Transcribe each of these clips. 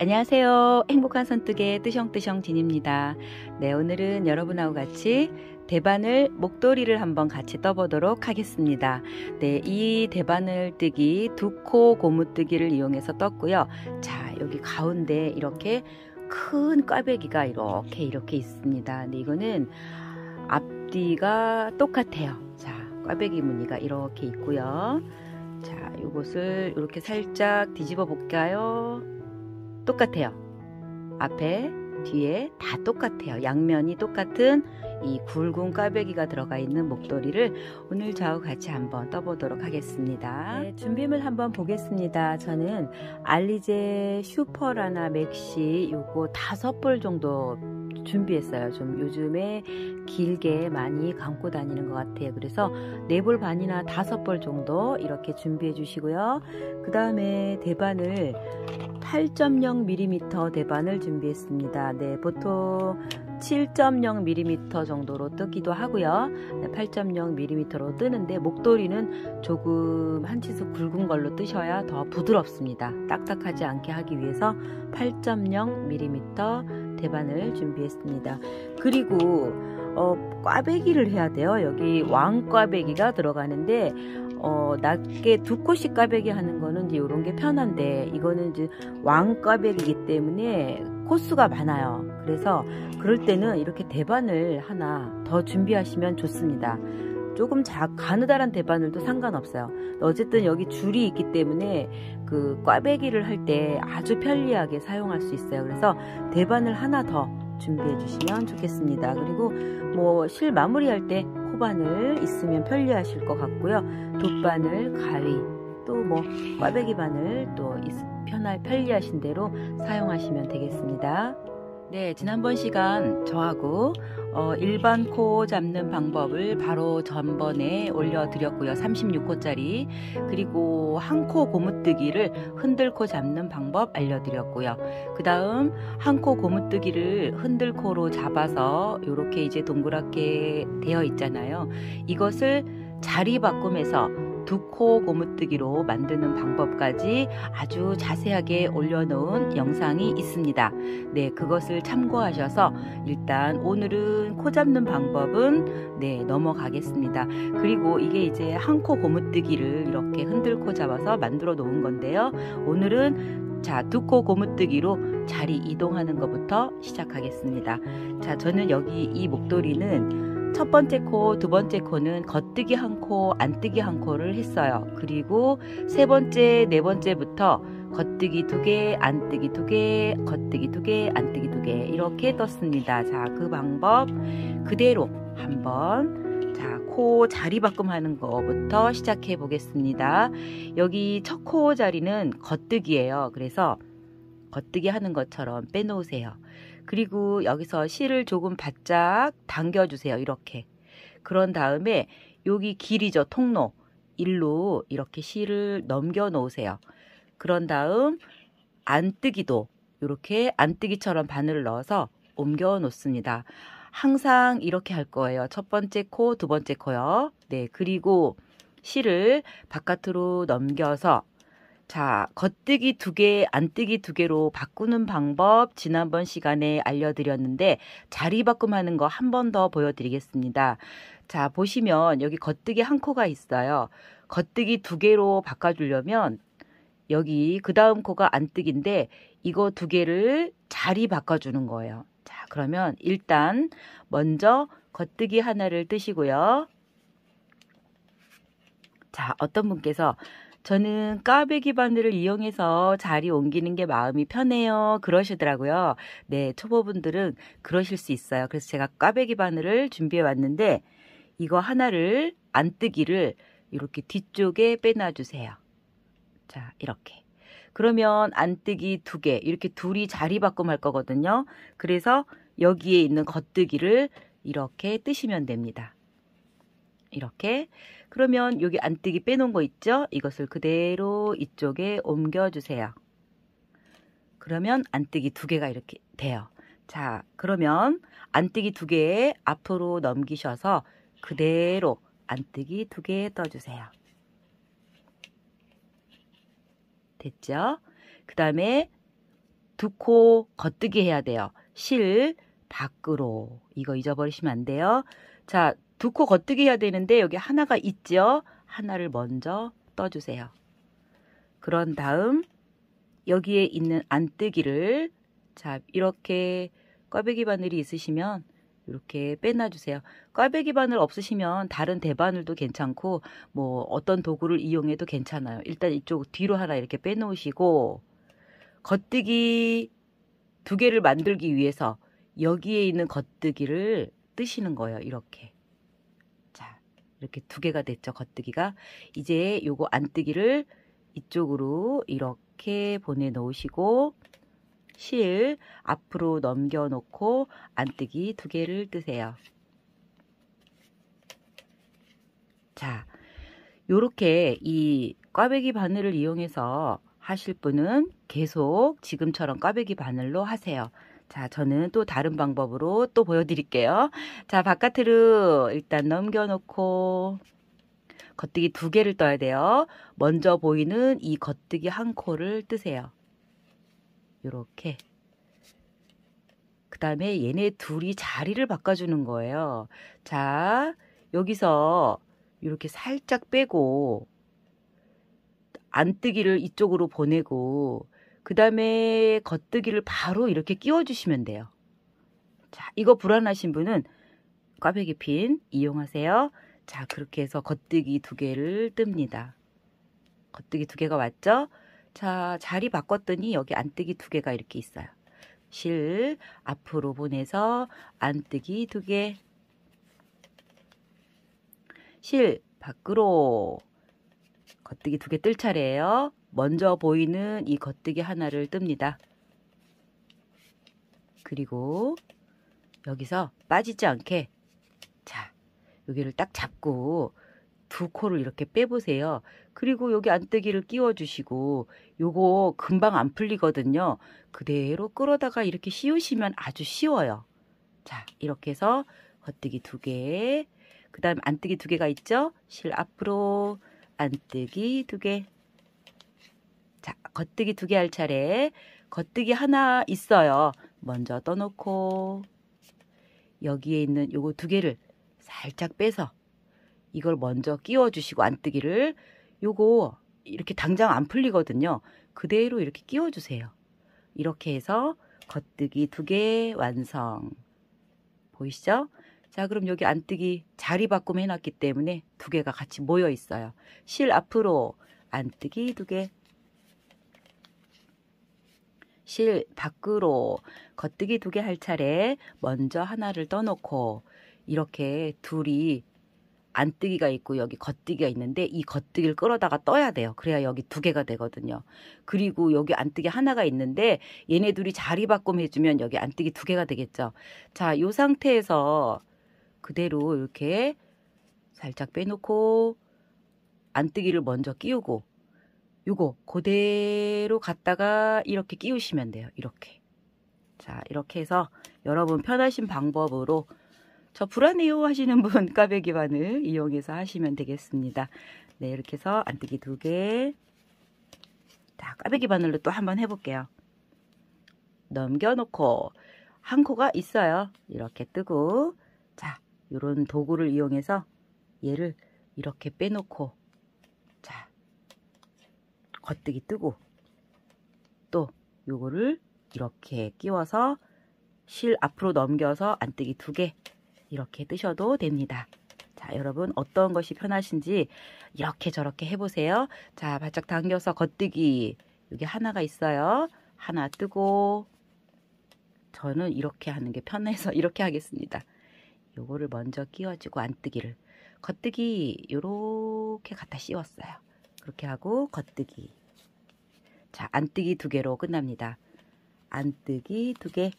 안녕하세요. 행복한 선뜻의 뜨성뜨성 진입니다. 네, 오늘은 여러분하고 같이 대바늘 목도리를 한번 같이 떠보도록 하겠습니다. 네, 이 대바늘 뜨기 두 코 고무뜨기를 이용해서 떴고요. 자, 여기 가운데 이렇게 큰 꽈배기가 이렇게 이렇게 있습니다. 근 이거는 앞뒤가 똑같아요. 자, 꽈배기 무늬가 이렇게 있고요. 자, 이것을 이렇게 살짝 뒤집어 볼까요? 똑같아요. 앞에, 뒤에 다 똑같아요. 양면이 똑같은 이 굵은 꽈배기가 들어가 있는 목도리를 오늘 저하고 같이 한번 떠보도록 하겠습니다. 네, 준비물 한번 보겠습니다. 저는 알리제 슈퍼라나 맥시 요거 다섯 벌 정도 준비했어요. 좀 요즘에 길게 많이 감고 다니는 것 같아요. 그래서 네 볼 반이나 다섯 벌 정도 이렇게 준비해 주시고요. 그 다음에 대반을 8.0mm 대반을 준비했습니다. 네, 보통 7.0mm 정도로 뜨기도 하고요. 8.0mm로 뜨는데 목도리는 조금 한 치수 굵은 걸로 뜨셔야 더 부드럽습니다. 딱딱하지 않게 하기 위해서 8.0mm 대반을 준비했습니다. 그리고 어, 꽈배기를 해야 돼요. 여기 왕꽈배기가 들어가는데 어, 낮게 두 코씩 꽈배기 하는 거는 이제 이런 게 편한데 이거는 이제 왕꽈배기이기 때문에 코스가 많아요. 그래서 그럴 때는 이렇게 대반을 하나 더 준비하시면 좋습니다. 조금 작 가느다란 대바늘도 상관없어요. 어쨌든 여기 줄이 있기 때문에 그 꽈배기를 할 때 아주 편리하게 사용할 수 있어요. 그래서 대반을 하나 더 준비해 주시면 좋겠습니다. 그리고 뭐 실 마무리할 때코반을 있으면 편리하실 것 같고요. 돗바늘, 가위, 또 뭐 꽈배기 바늘 또 편할 편리하신 대로 사용하시면 되겠습니다. 네, 지난번 시간 저하고 어, 일반 코 잡는 방법을 바로 전번에 올려드렸고요. 3 6코짜리 그리고 한 코 고무뜨기를 흔들코 잡는 방법 알려드렸고요. 그 다음 한 코 고무뜨기를 흔들코로 잡아서 이렇게 이제 동그랗게 되어 있잖아요. 이것을 자리 바꿈에서 두코 고무뜨기로 만드는 방법까지 아주 자세하게 올려놓은 영상이 있습니다. 네, 그것을 참고하셔서 일단 오늘은 코 잡는 방법은 네, 넘어가겠습니다. 그리고 이게 이제 한 코 고무뜨기를 이렇게 흔들고 잡아서 만들어 놓은 건데요. 오늘은 자, 두 코 고무뜨기로 자리 이동하는 것부터 시작하겠습니다. 자, 저는 여기 이 목도리는 첫 번째 코, 두 번째 코는 겉뜨기 한 코, 안뜨기 한 코를 했어요. 그리고 세 번째, 네 번째부터 겉뜨기 두 개, 안뜨기 두 개, 겉뜨기 두 개, 안뜨기 두 개 이렇게 떴습니다. 자, 그 방법 그대로 한번 자, 코 자리 바꿈하는 거부터 시작해 보겠습니다. 여기 첫 코 자리는 겉뜨기예요. 그래서 겉뜨기 하는 것처럼 빼놓으세요. 그리고 여기서 실을 조금 바짝 당겨주세요. 이렇게. 그런 다음에 여기 길이죠. 통로. 일로 이렇게 실을 넘겨 놓으세요. 그런 다음 안뜨기도 이렇게 안뜨기처럼 바늘을 넣어서 옮겨 놓습니다. 항상 이렇게 할 거예요. 첫 번째 코, 두 번째 코요. 네, 그리고 실을 바깥으로 넘겨서 자, 겉뜨기 두 개, 안뜨기 두 개로 바꾸는 방법 지난번 시간에 알려드렸는데 자리 바꿈하는 거 한 번 더 보여드리겠습니다. 자, 보시면 여기 겉뜨기 한 코가 있어요. 겉뜨기 두 개로 바꿔주려면 여기 그 다음 코가 안뜨기인데 이거 두 개를 자리 바꿔주는 거예요. 자, 그러면 일단 먼저 겉뜨기 하나를 뜨시고요. 자, 어떤 분께서 저는 까베기 바늘을 이용해서 자리 옮기는 게 마음이 편해요. 그러시더라고요. 네, 초보분들은 그러실 수 있어요. 그래서 제가 까베기 바늘을 준비해 왔는데 이거 하나를 안뜨기를 이렇게 뒤쪽에 빼놔주세요. 자, 이렇게. 그러면 안뜨기 두 개, 이렇게 둘이 자리 바꿈할 거거든요. 그래서 여기에 있는 겉뜨기를 이렇게 뜨시면 됩니다. 이렇게 그러면 여기 안뜨기 빼놓은 거 있죠? 이것을 그대로 이쪽에 옮겨주세요. 그러면 안뜨기 두 개가 이렇게 돼요. 자 그러면 안뜨기 두 개에 앞으로 넘기셔서 그대로 안뜨기 두 개 떠주세요. 됐죠? 그 다음에 두 코 겉뜨기 해야 돼요. 실 밖으로 이거 잊어버리시면 안 돼요. 자 두코 걷뜨기 해야 되는데 여기 하나가 있죠? 하나를 먼저 떠주세요. 그런 다음 여기에 있는 안뜨기를 자 이렇게 꽈배기 바늘이 있으시면 이렇게 빼놔주세요. 꽈배기 바늘 없으시면 다른 대바늘도 괜찮고 뭐 어떤 도구를 이용해도 괜찮아요. 일단 이쪽 뒤로 하나 이렇게 빼놓으시고 겉뜨기 두 개를 만들기 위해서 여기에 있는 겉뜨기를 뜨시는 거예요. 이렇게 이렇게 두 개가 됐죠. 겉뜨기가. 이제 요거 안뜨기를 이쪽으로 이렇게 보내 놓으시고 실 앞으로 넘겨 놓고 안뜨기 두 개를 뜨세요. 자, 요렇게 이 꽈배기 바늘을 이용해서 하실 분은 계속 지금처럼 꽈배기 바늘로 하세요. 자, 저는 또 다른 방법으로 또 보여드릴게요. 자, 바깥으로 일단 넘겨놓고 겉뜨기 두 개를 떠야 돼요. 먼저 보이는 이 겉뜨기 한 코를 뜨세요. 요렇게. 그 다음에 얘네 둘이 자리를 바꿔주는 거예요. 자, 여기서 이렇게 살짝 빼고 안뜨기를 이쪽으로 보내고 그 다음에 겉뜨기를 바로 이렇게 끼워주시면 돼요. 자, 이거 불안하신 분은 꽈배기 핀 이용하세요. 자, 그렇게 해서 겉뜨기 두 개를 뜹니다. 겉뜨기 두 개가 왔죠? 자, 자리 바꿨더니 여기 안뜨기 두 개가 이렇게 있어요. 실 앞으로 보내서 안뜨기 두 개. 실 밖으로 겉뜨기 두 개 뜰 차례예요. 먼저 보이는 이 겉뜨기 하나를 뜹니다. 그리고 여기서 빠지지 않게 자 여기를 딱 잡고 두 코를 이렇게 빼보세요. 그리고 여기 안뜨기를 끼워주시고 요거 금방 안 풀리거든요. 그대로 끌어다가 이렇게 씌우시면 아주 쉬워요. 자 이렇게 해서 겉뜨기 두 개, 그 다음 안뜨기 두 개가 있죠? 실 앞으로 안뜨기 두 개, 겉뜨기 두 개 할 차례 겉뜨기 하나 있어요. 먼저 떠놓고 여기에 있는 요거 두 개를 살짝 빼서 이걸 먼저 끼워주시고 안뜨기를 요거 이렇게 당장 안 풀리거든요. 그대로 이렇게 끼워주세요. 이렇게 해서 겉뜨기 두 개 완성 보이시죠? 자 그럼 여기 안뜨기 자리 바꿈 해놨기 때문에 두 개가 같이 모여 있어요. 실 앞으로 안뜨기 두개 실 밖으로 겉뜨기 두 개 할 차례 먼저 하나를 떠놓고 이렇게 둘이 안뜨기가 있고 여기 겉뜨기가 있는데 이 겉뜨기를 끌어다가 떠야 돼요. 그래야 여기 두 개가 되거든요. 그리고 여기 안뜨기 하나가 있는데 얘네 둘이 자리 바꿈 해주면 여기 안뜨기 두 개가 되겠죠. 자, 요 상태에서 그대로 이렇게 살짝 빼놓고 안뜨기를 먼저 끼우고 요거 그대로 갖다가 이렇게 끼우시면 돼요. 이렇게. 자 이렇게 해서 여러분 편하신 방법으로 저 불안해요 하시는 분 까베기 바늘 이용해서 하시면 되겠습니다. 네 이렇게 해서 안뜨기 두 개. 자 까베기 바늘로 또 한번 해볼게요. 넘겨놓고 한 코가 있어요. 이렇게 뜨고 자 이런 도구를 이용해서 얘를 이렇게 빼놓고 겉뜨기 뜨고 또 요거를 이렇게 끼워서 실 앞으로 넘겨서 안뜨기 두 개 이렇게 뜨셔도 됩니다. 자 여러분 어떤 것이 편하신지 이렇게 저렇게 해보세요. 자 바짝 당겨서 겉뜨기 여기 하나가 있어요. 하나 뜨고 저는 이렇게 하는 게 편해서 이렇게 하겠습니다. 요거를 먼저 끼워주고 안뜨기를 겉뜨기 요렇게 갖다 씌웠어요. 그렇게 하고 겉뜨기 자, 안뜨기 두 개로 끝납니다. 안뜨기 두 개.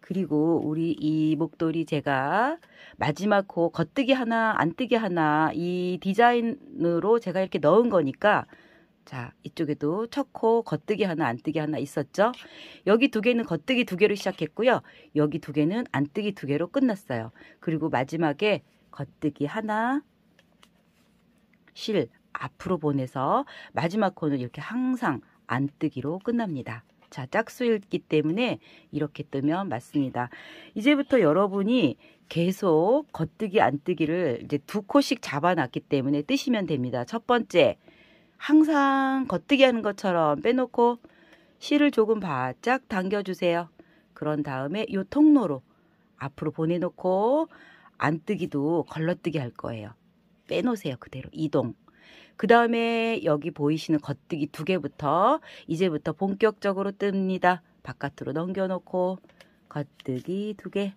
그리고 우리 이 목도리 제가 마지막 코 겉뜨기 하나, 안뜨기 하나 이 디자인으로 제가 이렇게 넣은 거니까 자, 이쪽에도 첫 코 겉뜨기 하나, 안뜨기 하나 있었죠? 여기 두 개는 겉뜨기 두 개로 시작했고요. 여기 두 개는 안뜨기 두 개로 끝났어요. 그리고 마지막에 겉뜨기 하나, 실 앞으로 보내서 마지막 코는 이렇게 항상 안 뜨기로 끝납니다. 자, 짝수였기 때문에 이렇게 뜨면 맞습니다. 이제부터 여러분이 계속 겉뜨기 안 뜨기를 이제 두 코씩 잡아놨기 때문에 뜨시면 됩니다. 첫 번째, 항상 겉뜨기 하는 것처럼 빼놓고 실을 조금 바짝 당겨주세요. 그런 다음에 요 통로로 앞으로 보내놓고 안 뜨기도 걸러뜨기 할 거예요. 빼놓으세요. 그대로 이동. 그 다음에 여기 보이시는 겉뜨기 두 개부터 이제부터 본격적으로 뜹니다. 바깥으로 넘겨놓고 겉뜨기 두 개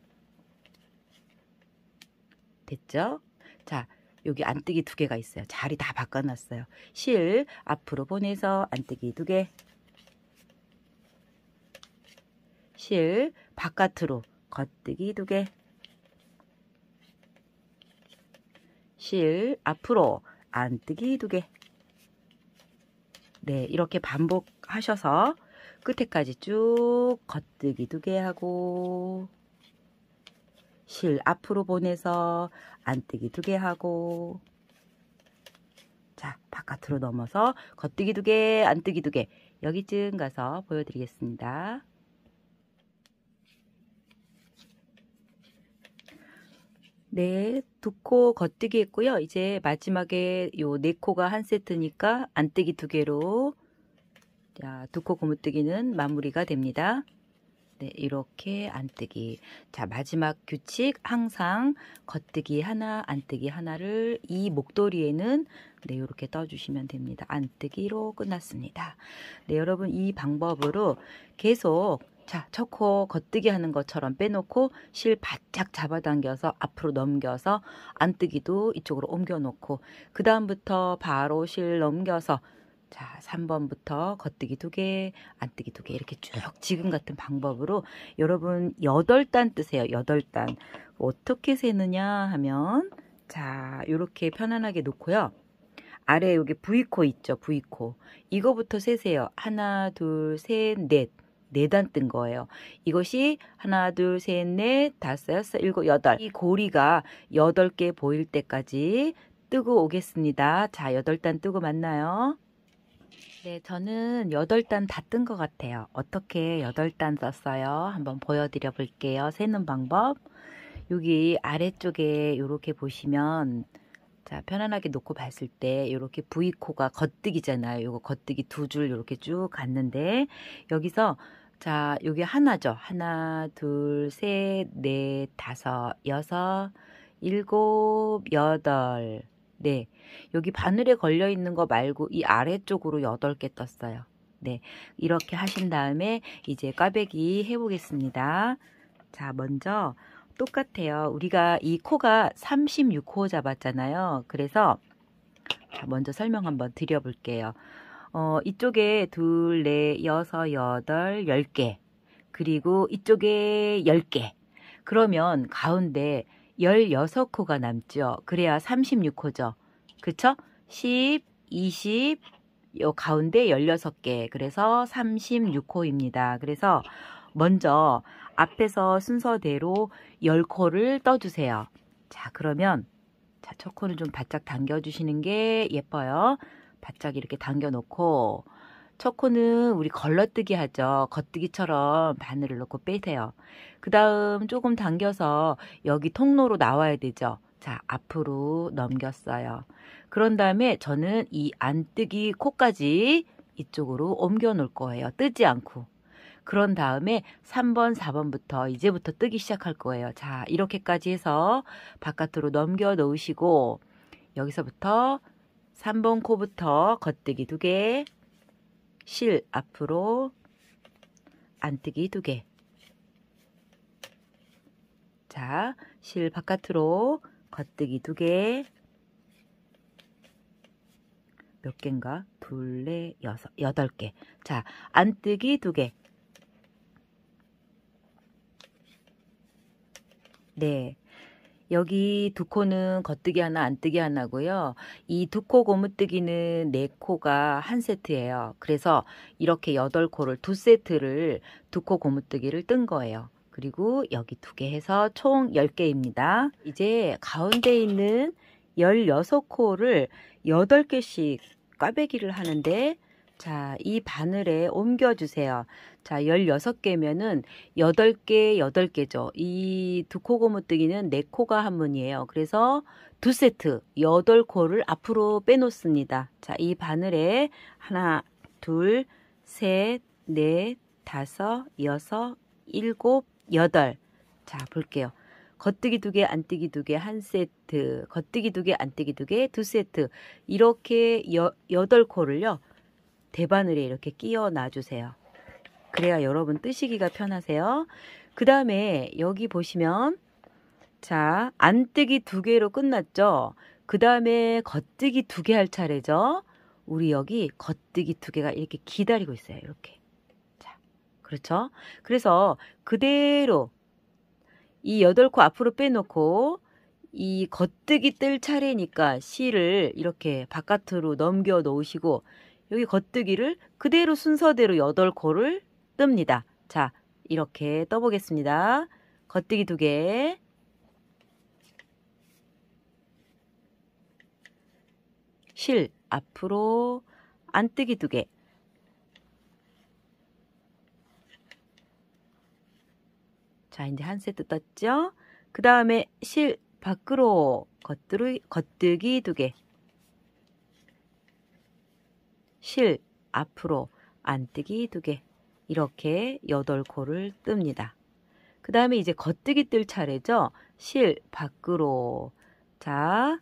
됐죠? 자 여기 안뜨기 두 개가 있어요. 자리 다 바꿔놨어요. 실 앞으로 보내서 안뜨기 두 개. 실 바깥으로 겉뜨기 두 개. 실 앞으로 안뜨기 두 개. 네, 이렇게 반복하셔서 끝에까지 쭉 겉뜨기 두 개 하고 실 앞으로 보내서 안뜨기 두 개 하고 자, 바깥으로 넘어서 겉뜨기 두 개, 안뜨기 두 개. 여기쯤 가서 보여드리겠습니다. 네, 두 코 겉뜨기 했고요. 이제 마지막에 요 네 코가 한 세트니까 안뜨기 두 개로 자, 두코 고무뜨기는 마무리가 됩니다. 네, 이렇게 안뜨기. 자, 마지막 규칙 항상 겉뜨기 하나, 안뜨기 하나를 이 목도리에는 네, 이렇게 떠주시면 됩니다. 안뜨기로 끝났습니다. 네, 여러분 이 방법으로 계속 자, 첫 코 겉뜨기 하는 것처럼 빼놓고 실 바짝 잡아당겨서 앞으로 넘겨서 안 뜨기도 이쪽으로 옮겨놓고 그 다음부터 바로 실 넘겨서 자, 3번부터 겉뜨기 2개, 안뜨기 2개 이렇게 쭉 지금 같은 방법으로 여러분 8단 뜨세요. 8단. 어떻게 세느냐 하면 자, 이렇게 편안하게 놓고요. 아래 여기 V코 있죠. V코. 이거부터 세세요. 하나, 둘, 셋, 넷. 4단뜬 거예요. 이것이 하나, 둘, 셋, 넷, 다섯, 여섯, 일곱, 여덟. 이 고리가 8개 보일 때까지 뜨고 오겠습니다. 자, 8단 뜨고 만나요. 네, 저는 8단 다 뜬 것 같아요. 어떻게 8단 썼어요? 한번 보여드려 볼게요. 세는 방법. 여기 아래쪽에 이렇게 보시면 자 편안하게 놓고 봤을 때 이렇게 V코가 겉뜨기잖아요. 이거 겉뜨기 두 줄 이렇게 쭉 갔는데 여기서 자, 여기 하나죠. 하나, 둘, 셋, 넷, 다섯, 여섯, 일곱, 여덟. 네. 여기 바늘에 걸려 있는 거 말고 이 아래쪽으로 여덟 개 떴어요. 네. 이렇게 하신 다음에 이제 꽈배기 해 보겠습니다. 자, 먼저 똑같아요. 우리가 이 코가 36호 잡았잖아요. 그래서 먼저 설명 한번 드려볼게요. 어, 이쪽에 둘, 넷, 네, 여섯, 여덟, 열 개. 그리고 이쪽에 열 개. 그러면 가운데 16코가 남죠. 그래야 36코죠. 그쵸? 10, 20, 요 가운데 16개. 그래서 36코입니다. 그래서 먼저 앞에서 순서대로 10코를 떠주세요. 자, 그러면 자, 첫 코는 좀 바짝 당겨주시는 게 예뻐요. 바짝 이렇게 당겨놓고 첫 코는 우리 걸러뜨기 하죠. 겉뜨기처럼 바늘을 넣고 빼세요. 그 다음 조금 당겨서 여기 통로로 나와야 되죠. 자, 앞으로 넘겼어요. 그런 다음에 저는 이 안뜨기 코까지 이쪽으로 옮겨 놓을 거예요. 뜨지 않고. 그런 다음에 3번, 4번부터 이제부터 뜨기 시작할 거예요. 자, 이렇게까지 해서 바깥으로 넘겨 놓으시고 여기서부터 3번 코부터 겉뜨기 2개, 실 앞으로 안뜨기 2개. 자, 실 바깥으로 겉뜨기 2개. 몇 개인가? 둘, 넷, 네, 여섯, 여덟 개. 자, 안뜨기 2개. 네, 여기 두 코는 겉뜨기 하나, 안뜨기 하나고요. 이 두 코 고무뜨기는 네 코가 한 세트예요. 그래서 이렇게 여덟 코를 두 세트를 두 코 고무뜨기를 뜬 거예요. 그리고 여기 두 개 해서 총 10개입니다. 이제 가운데 있는 16코를 8개씩 꽈배기를 하는데 자, 이 바늘에 옮겨주세요. 자, 16개면은 8개, 8개죠. 이 두 코 고무뜨기는 4코가 한 문이에요. 그래서 두 세트, 8코를 앞으로 빼놓습니다. 자, 이 바늘에 하나, 둘, 셋, 넷, 다섯, 여섯, 일곱, 여덟. 자, 볼게요. 겉뜨기 두 개, 안뜨기 두 개, 한 세트. 겉뜨기 두 개, 안뜨기 두 개, 두 세트. 이렇게 여, 여덟 코를요. 대바늘에 이렇게 끼워 놔주세요. 그래야 여러분 뜨시기가 편하세요. 그 다음에 여기 보시면 자 안뜨기 두 개로 끝났죠. 그 다음에 겉뜨기 두 개 할 차례죠. 우리 여기 겉뜨기 두 개가 이렇게 기다리고 있어요. 이렇게. 자, 그렇죠? 그래서 그대로 이 여덟 코 앞으로 빼놓고 이 겉뜨기 뜰 차례니까 실을 이렇게 바깥으로 넘겨 놓으시고 여기 겉뜨기를 그대로 순서대로 여덟 코를 뜹니다. 자, 이렇게 떠보겠습니다. 겉뜨기 두 개. 실 앞으로 안뜨기 두 개. 자, 이제 한 세트 떴죠? 그 다음에 실 밖으로 겉뜨기, 겉뜨기 두 개. 실 앞으로 안뜨기 두 개. 이렇게 8코를 뜹니다. 그 다음에 이제 겉뜨기 뜰 차례죠. 실 밖으로 자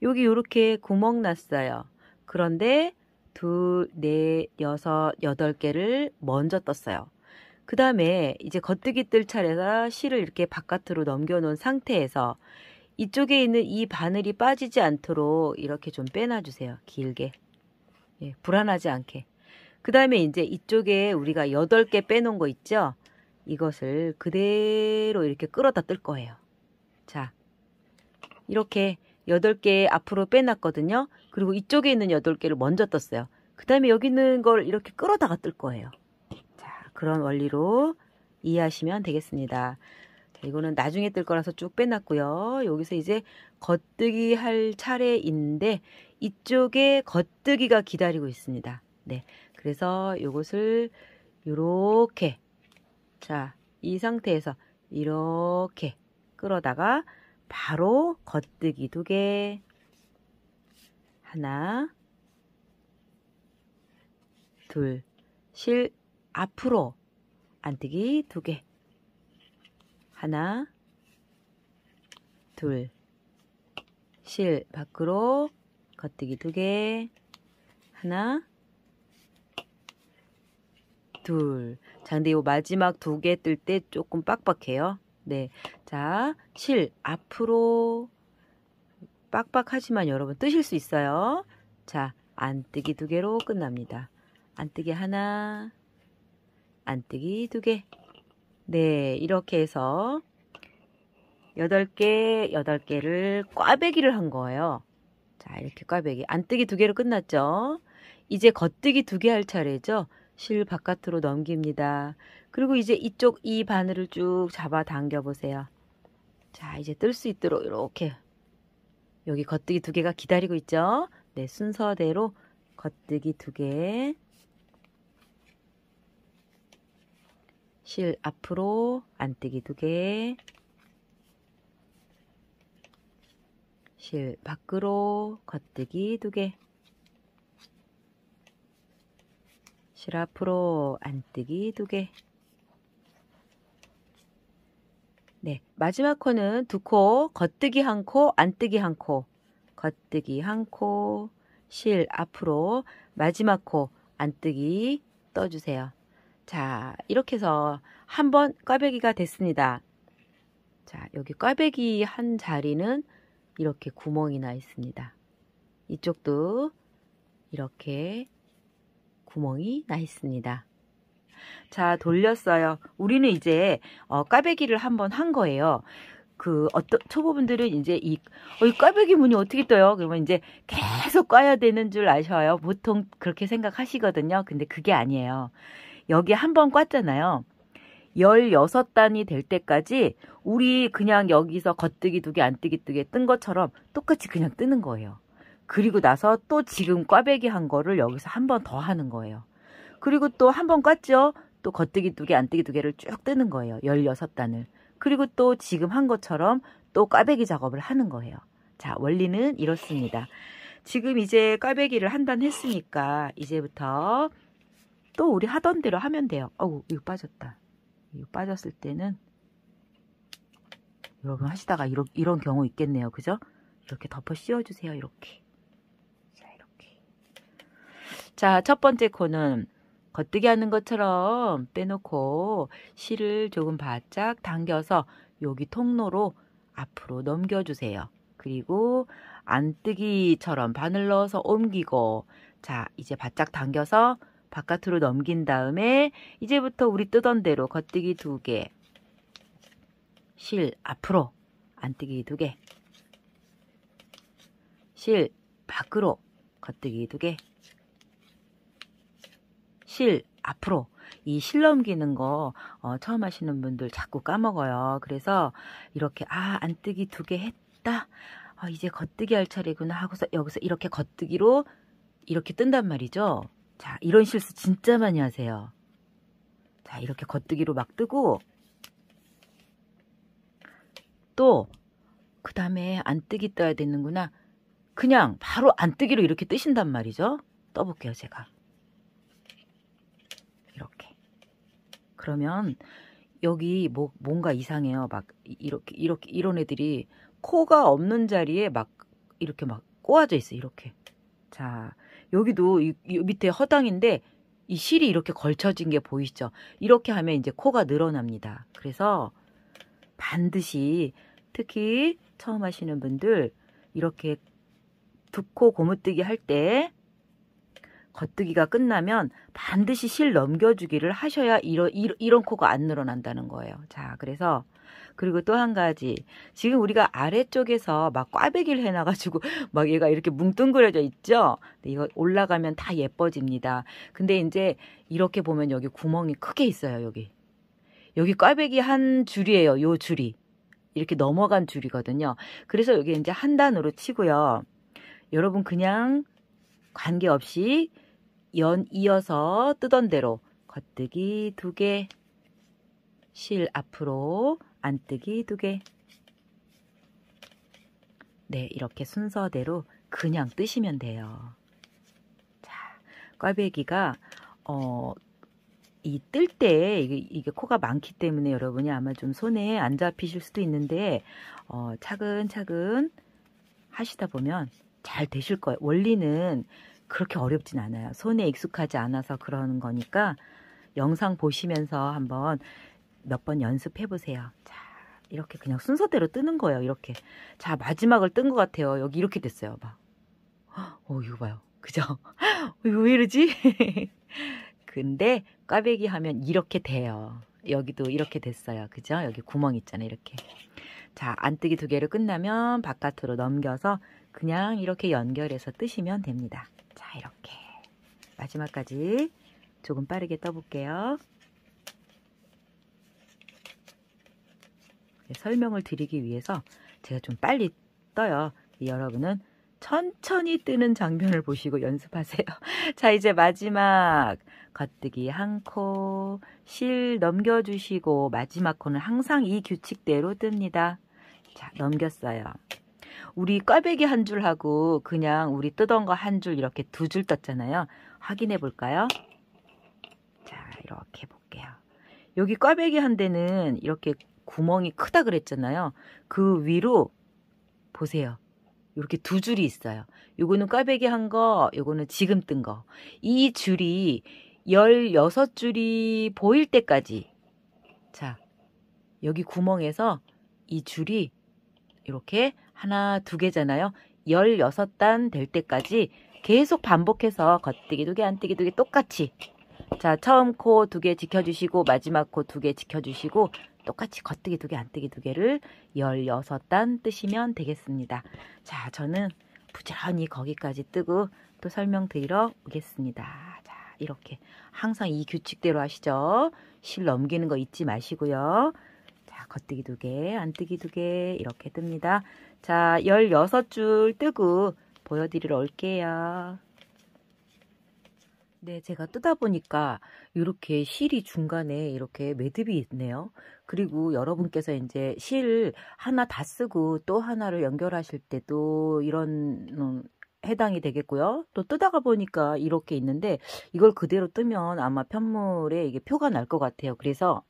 여기 이렇게 구멍 났어요. 그런데 둘, 네, 여섯, 여덟 개를 먼저 떴어요. 그 다음에 이제 겉뜨기 뜰 차례라 실을 이렇게 바깥으로 넘겨놓은 상태에서 이쪽에 있는 이 바늘이 빠지지 않도록 이렇게 좀 빼놔주세요. 길게. 예, 불안하지 않게. 그 다음에 이제 이쪽에 우리가 8개 빼놓은 거 있죠? 이것을 그대로 이렇게 끌어다 뜰 거예요. 자, 이렇게 8개 앞으로 빼놨거든요. 그리고 이쪽에 있는 8개를 먼저 떴어요. 그 다음에 여기 있는 걸 이렇게 끌어다가 뜰 거예요. 자, 그런 원리로 이해하시면 되겠습니다. 자, 이거는 나중에 뜰 거라서 쭉 빼놨고요. 여기서 이제 겉뜨기 할 차례인데 이쪽에 겉뜨기가 기다리고 있습니다. 네, 그래서 이것을 이렇게 자, 이 상태에서 이렇게 끌어다가 바로 겉뜨기 두개 하나 둘 실 앞으로 안뜨기 두개 하나 둘 실 밖으로 겉뜨기 두개 하나 둘. 자, 근데 요 마지막 두 개 뜰 때 조금 빡빡해요. 네. 자, 7. 앞으로 빡빡하지만 여러분 뜨실 수 있어요. 자, 안뜨기 두 개로 끝납니다. 안뜨기 하나, 안뜨기 두 개. 네, 이렇게 해서 8개, 8개를 꽈배기를 한 거예요. 자, 이렇게 꽈배기. 안뜨기 두 개로 끝났죠. 이제 겉뜨기 두 개 할 차례죠. 실 바깥으로 넘깁니다. 그리고 이제 이쪽 이 바늘을 쭉 잡아 당겨 보세요. 자 이제 뜰 수 있도록 이렇게 여기 겉뜨기 두 개가 기다리고 있죠. 네 순서대로 겉뜨기 두 개. 실 앞으로 안뜨기 두 개. 실 밖으로 겉뜨기 두 개. 실 앞으로 안뜨기 두 개. 네, 마지막 코는 두 코, 겉뜨기 한 코, 안뜨기 한 코. 겉뜨기 한 코, 실 앞으로 마지막 코, 안뜨기 떠주세요. 자, 이렇게 해서 한번 꽈배기가 됐습니다. 자, 여기 꽈배기 한 자리는 이렇게 구멍이 나 있습니다. 이쪽도 이렇게 구멍이 나 있습니다. 자 돌렸어요. 우리는 이제 어, 까베기를 한번 한 거예요. 그 어떤 초보분들은 이제 이, 어, 이꽈기 문이 어떻게 떠요? 그러면 이제 계속 꺼야 되는 줄 아셔요. 보통 그렇게 생각하시거든요. 근데 그게 아니에요. 여기 한번 꽈잖아요. 16단이 될 때까지 우리 그냥 여기서 겉뜨기 두 개, 안뜨기 두 개 뜬 것처럼 똑같이 그냥 뜨는 거예요. 그리고 나서 또 지금 꽈배기 한 거를 여기서 한 번 더 하는 거예요. 그리고 또 한 번 꽈죠? 또 겉뜨기 두 개, 안뜨기 두 개를 쭉 뜨는 거예요. 16단을. 그리고 또 지금 한 것처럼 또 꽈배기 작업을 하는 거예요. 자, 원리는 이렇습니다. 지금 이제 꽈배기를 한 단 했으니까 이제부터 또 우리 하던 대로 하면 돼요. 어우, 이거 빠졌다. 이거 빠졌을 때는 여러분 하시다가 이런, 이런 경우 있겠네요. 그죠? 이렇게 덮어 씌워주세요. 이렇게. 자, 첫 번째 코는 겉뜨기 하는 것처럼 빼놓고 실을 조금 바짝 당겨서 여기 통로로 앞으로 넘겨주세요. 그리고 안뜨기처럼 바늘 넣어서 옮기고 자 이제 바짝 당겨서 바깥으로 넘긴 다음에 이제부터 우리 뜨던 대로 겉뜨기 두 개 실 앞으로 안뜨기 두 개 실 밖으로 겉뜨기 두개 실, 앞으로 이 실넘기는 거 어, 처음 하시는 분들 자꾸 까먹어요. 그래서 이렇게 아 안뜨기 두 개 했다. 아, 이제 겉뜨기 할 차례구나 하고서 여기서 이렇게 겉뜨기로 이렇게 뜬단 말이죠. 자 이런 실수 진짜 많이 하세요. 자 이렇게 겉뜨기로 막 뜨고 또 그 다음에 안뜨기 떠야 되는구나. 그냥 바로 안뜨기로 이렇게 뜨신단 말이죠. 떠볼게요 제가. 그러면 여기 뭐 뭔가 이상해요. 막 이렇게 이렇게 이런 애들이 코가 없는 자리에 막 이렇게 막 꼬아져 있어. 이렇게. 자, 여기도 이, 이 밑에 허당인데 이 실이 이렇게 걸쳐진 게 보이시죠? 이렇게 하면 이제 코가 늘어납니다. 그래서 반드시 특히 처음 하시는 분들 이렇게 두 코 고무뜨기 할때 겉뜨기가 끝나면 반드시 실 넘겨주기를 하셔야 이런, 이런 코가 안 늘어난다는 거예요. 자, 그래서 그리고 또 한 가지 지금 우리가 아래쪽에서 막 꽈배기를 해놔가지고 막 얘가 이렇게 뭉뚱그려져 있죠. 근데 이거 올라가면 다 예뻐집니다. 근데 이제 이렇게 보면 여기 구멍이 크게 있어요. 여기 여기 꽈배기 한 줄이에요. 요 줄이 이렇게 넘어간 줄이거든요. 그래서 여기 이제 한 단으로 치고요. 여러분 그냥 관계없이 연 이어서 뜨던 대로 겉뜨기 2 개, 실 앞으로 안뜨기 2 개. 네, 이렇게 순서대로 그냥 뜨시면 돼요. 자, 꽈배기가 어, 이 뜰때 이게, 이게, 코가 많기 때문에 여러분이 아마 좀 손에 안 잡히실 수도 있는데 어, 차근차근 하시다 보면 잘 되실 거예요. 원리는 그렇게 어렵진 않아요. 손에 익숙하지 않아서 그러는 거니까 영상 보시면서 한번 몇 번 연습해 보세요. 자, 이렇게 그냥 순서대로 뜨는 거예요. 이렇게. 자, 마지막을 뜬 것 같아요. 여기 이렇게 됐어요. 막. 어, 이거 봐요. 그죠? 왜 이러지? 근데 꽈배기 하면 이렇게 돼요. 여기도 이렇게 됐어요. 그죠? 여기 구멍 있잖아요. 이렇게. 자, 안뜨기 두 개를 끝나면 바깥으로 넘겨서 그냥 이렇게 연결해서 뜨시면 됩니다. 이렇게 마지막까지 조금 빠르게 떠볼게요. 네, 설명을 드리기 위해서 제가 좀 빨리 떠요. 여러분은 천천히 뜨는 장면을 보시고 연습하세요. 자, 이제 마지막 겉뜨기 한 코, 실 넘겨주시고 마지막 코는 항상 이 규칙대로 뜹니다. 자, 넘겼어요. 우리 꽈배기 한 줄 하고 그냥 우리 뜨던 거 한 줄 이렇게 두 줄 떴잖아요. 확인해 볼까요? 자, 이렇게 볼게요. 여기 꽈배기 한 대는 이렇게 구멍이 크다 그랬잖아요. 그 위로 보세요. 이렇게 두 줄이 있어요. 요거는 꽈배기 한 거, 요거는 지금 뜬 거. 이 줄이 16줄이 보일 때까지 자, 여기 구멍에서 이 줄이 이렇게 하나, 두 개잖아요. 16단 될 때까지 계속 반복해서 겉뜨기 두 개, 안뜨기 두 개 똑같이 자 처음 코 두 개 지켜주시고 마지막 코 두 개 지켜주시고 똑같이 겉뜨기 두 개, 안뜨기 두 개를 16단 뜨시면 되겠습니다. 자 저는 부지런히 거기까지 뜨고 또 설명드리러 오겠습니다. 자 이렇게 항상 이 규칙대로 하시죠. 실 넘기는 거 잊지 마시고요. 자 겉뜨기 두 개, 안뜨기 두 개 이렇게 뜹니다. 자, 16줄 뜨고 보여드리러 올게요. 네, 제가 뜨다 보니까 이렇게 실이 중간에 이렇게 매듭이 있네요. 그리고 여러분께서 이제 실 하나 다 쓰고 또 하나를 연결하실 때도 이런 음, 해당이 되겠고요. 또 뜨다가 보니까 이렇게 있는데 이걸 그대로 뜨면 아마 편물에 이게 표가 날 것 같아요. 그래서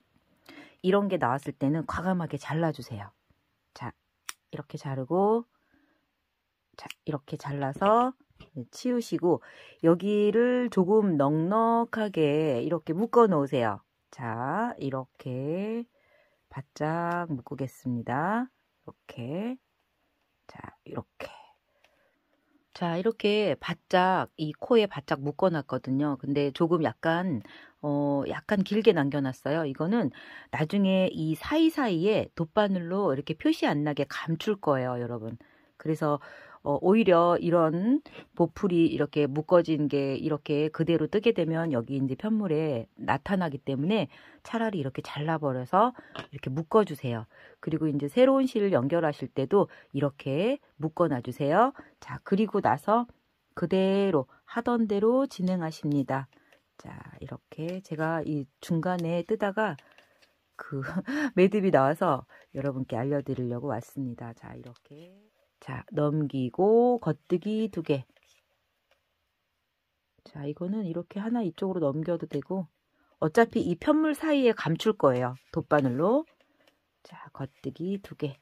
이런 게 나왔을 때는 과감하게 잘라주세요. 자, 이렇게 자르고 자, 이렇게 잘라서 치우시고 여기를 조금 넉넉하게 이렇게 묶어 놓으세요. 자 이렇게 바짝 묶겠습니다. 이렇게 자 이렇게 자 이렇게 바짝 이 코에 바짝 묶어 놨거든요. 근데 조금 약간 어, 약간 길게 남겨놨어요. 이거는 나중에 이 사이사이에 돗바늘로 이렇게 표시 안 나게 감출 거예요, 여러분. 그래서 어, 오히려 이런 보풀이 이렇게 묶어진 게 이렇게 그대로 뜨게 되면 여기 이제 편물에 나타나기 때문에 차라리 이렇게 잘라버려서 이렇게 묶어주세요. 그리고 이제 새로운 실을 연결하실 때도 이렇게 묶어놔주세요. 자, 그리고 나서 그대로 하던 대로 진행하십니다. 자, 이렇게 제가 이 중간에 뜨다가 그 매듭이 나와서 여러분께 알려드리려고 왔습니다. 자, 이렇게. 자, 넘기고 겉뜨기 두 개. 자, 이거는 이렇게 하나 이쪽으로 넘겨도 되고 어차피 이 편물 사이에 감출 거예요. 돗바늘로. 자, 겉뜨기 두 개.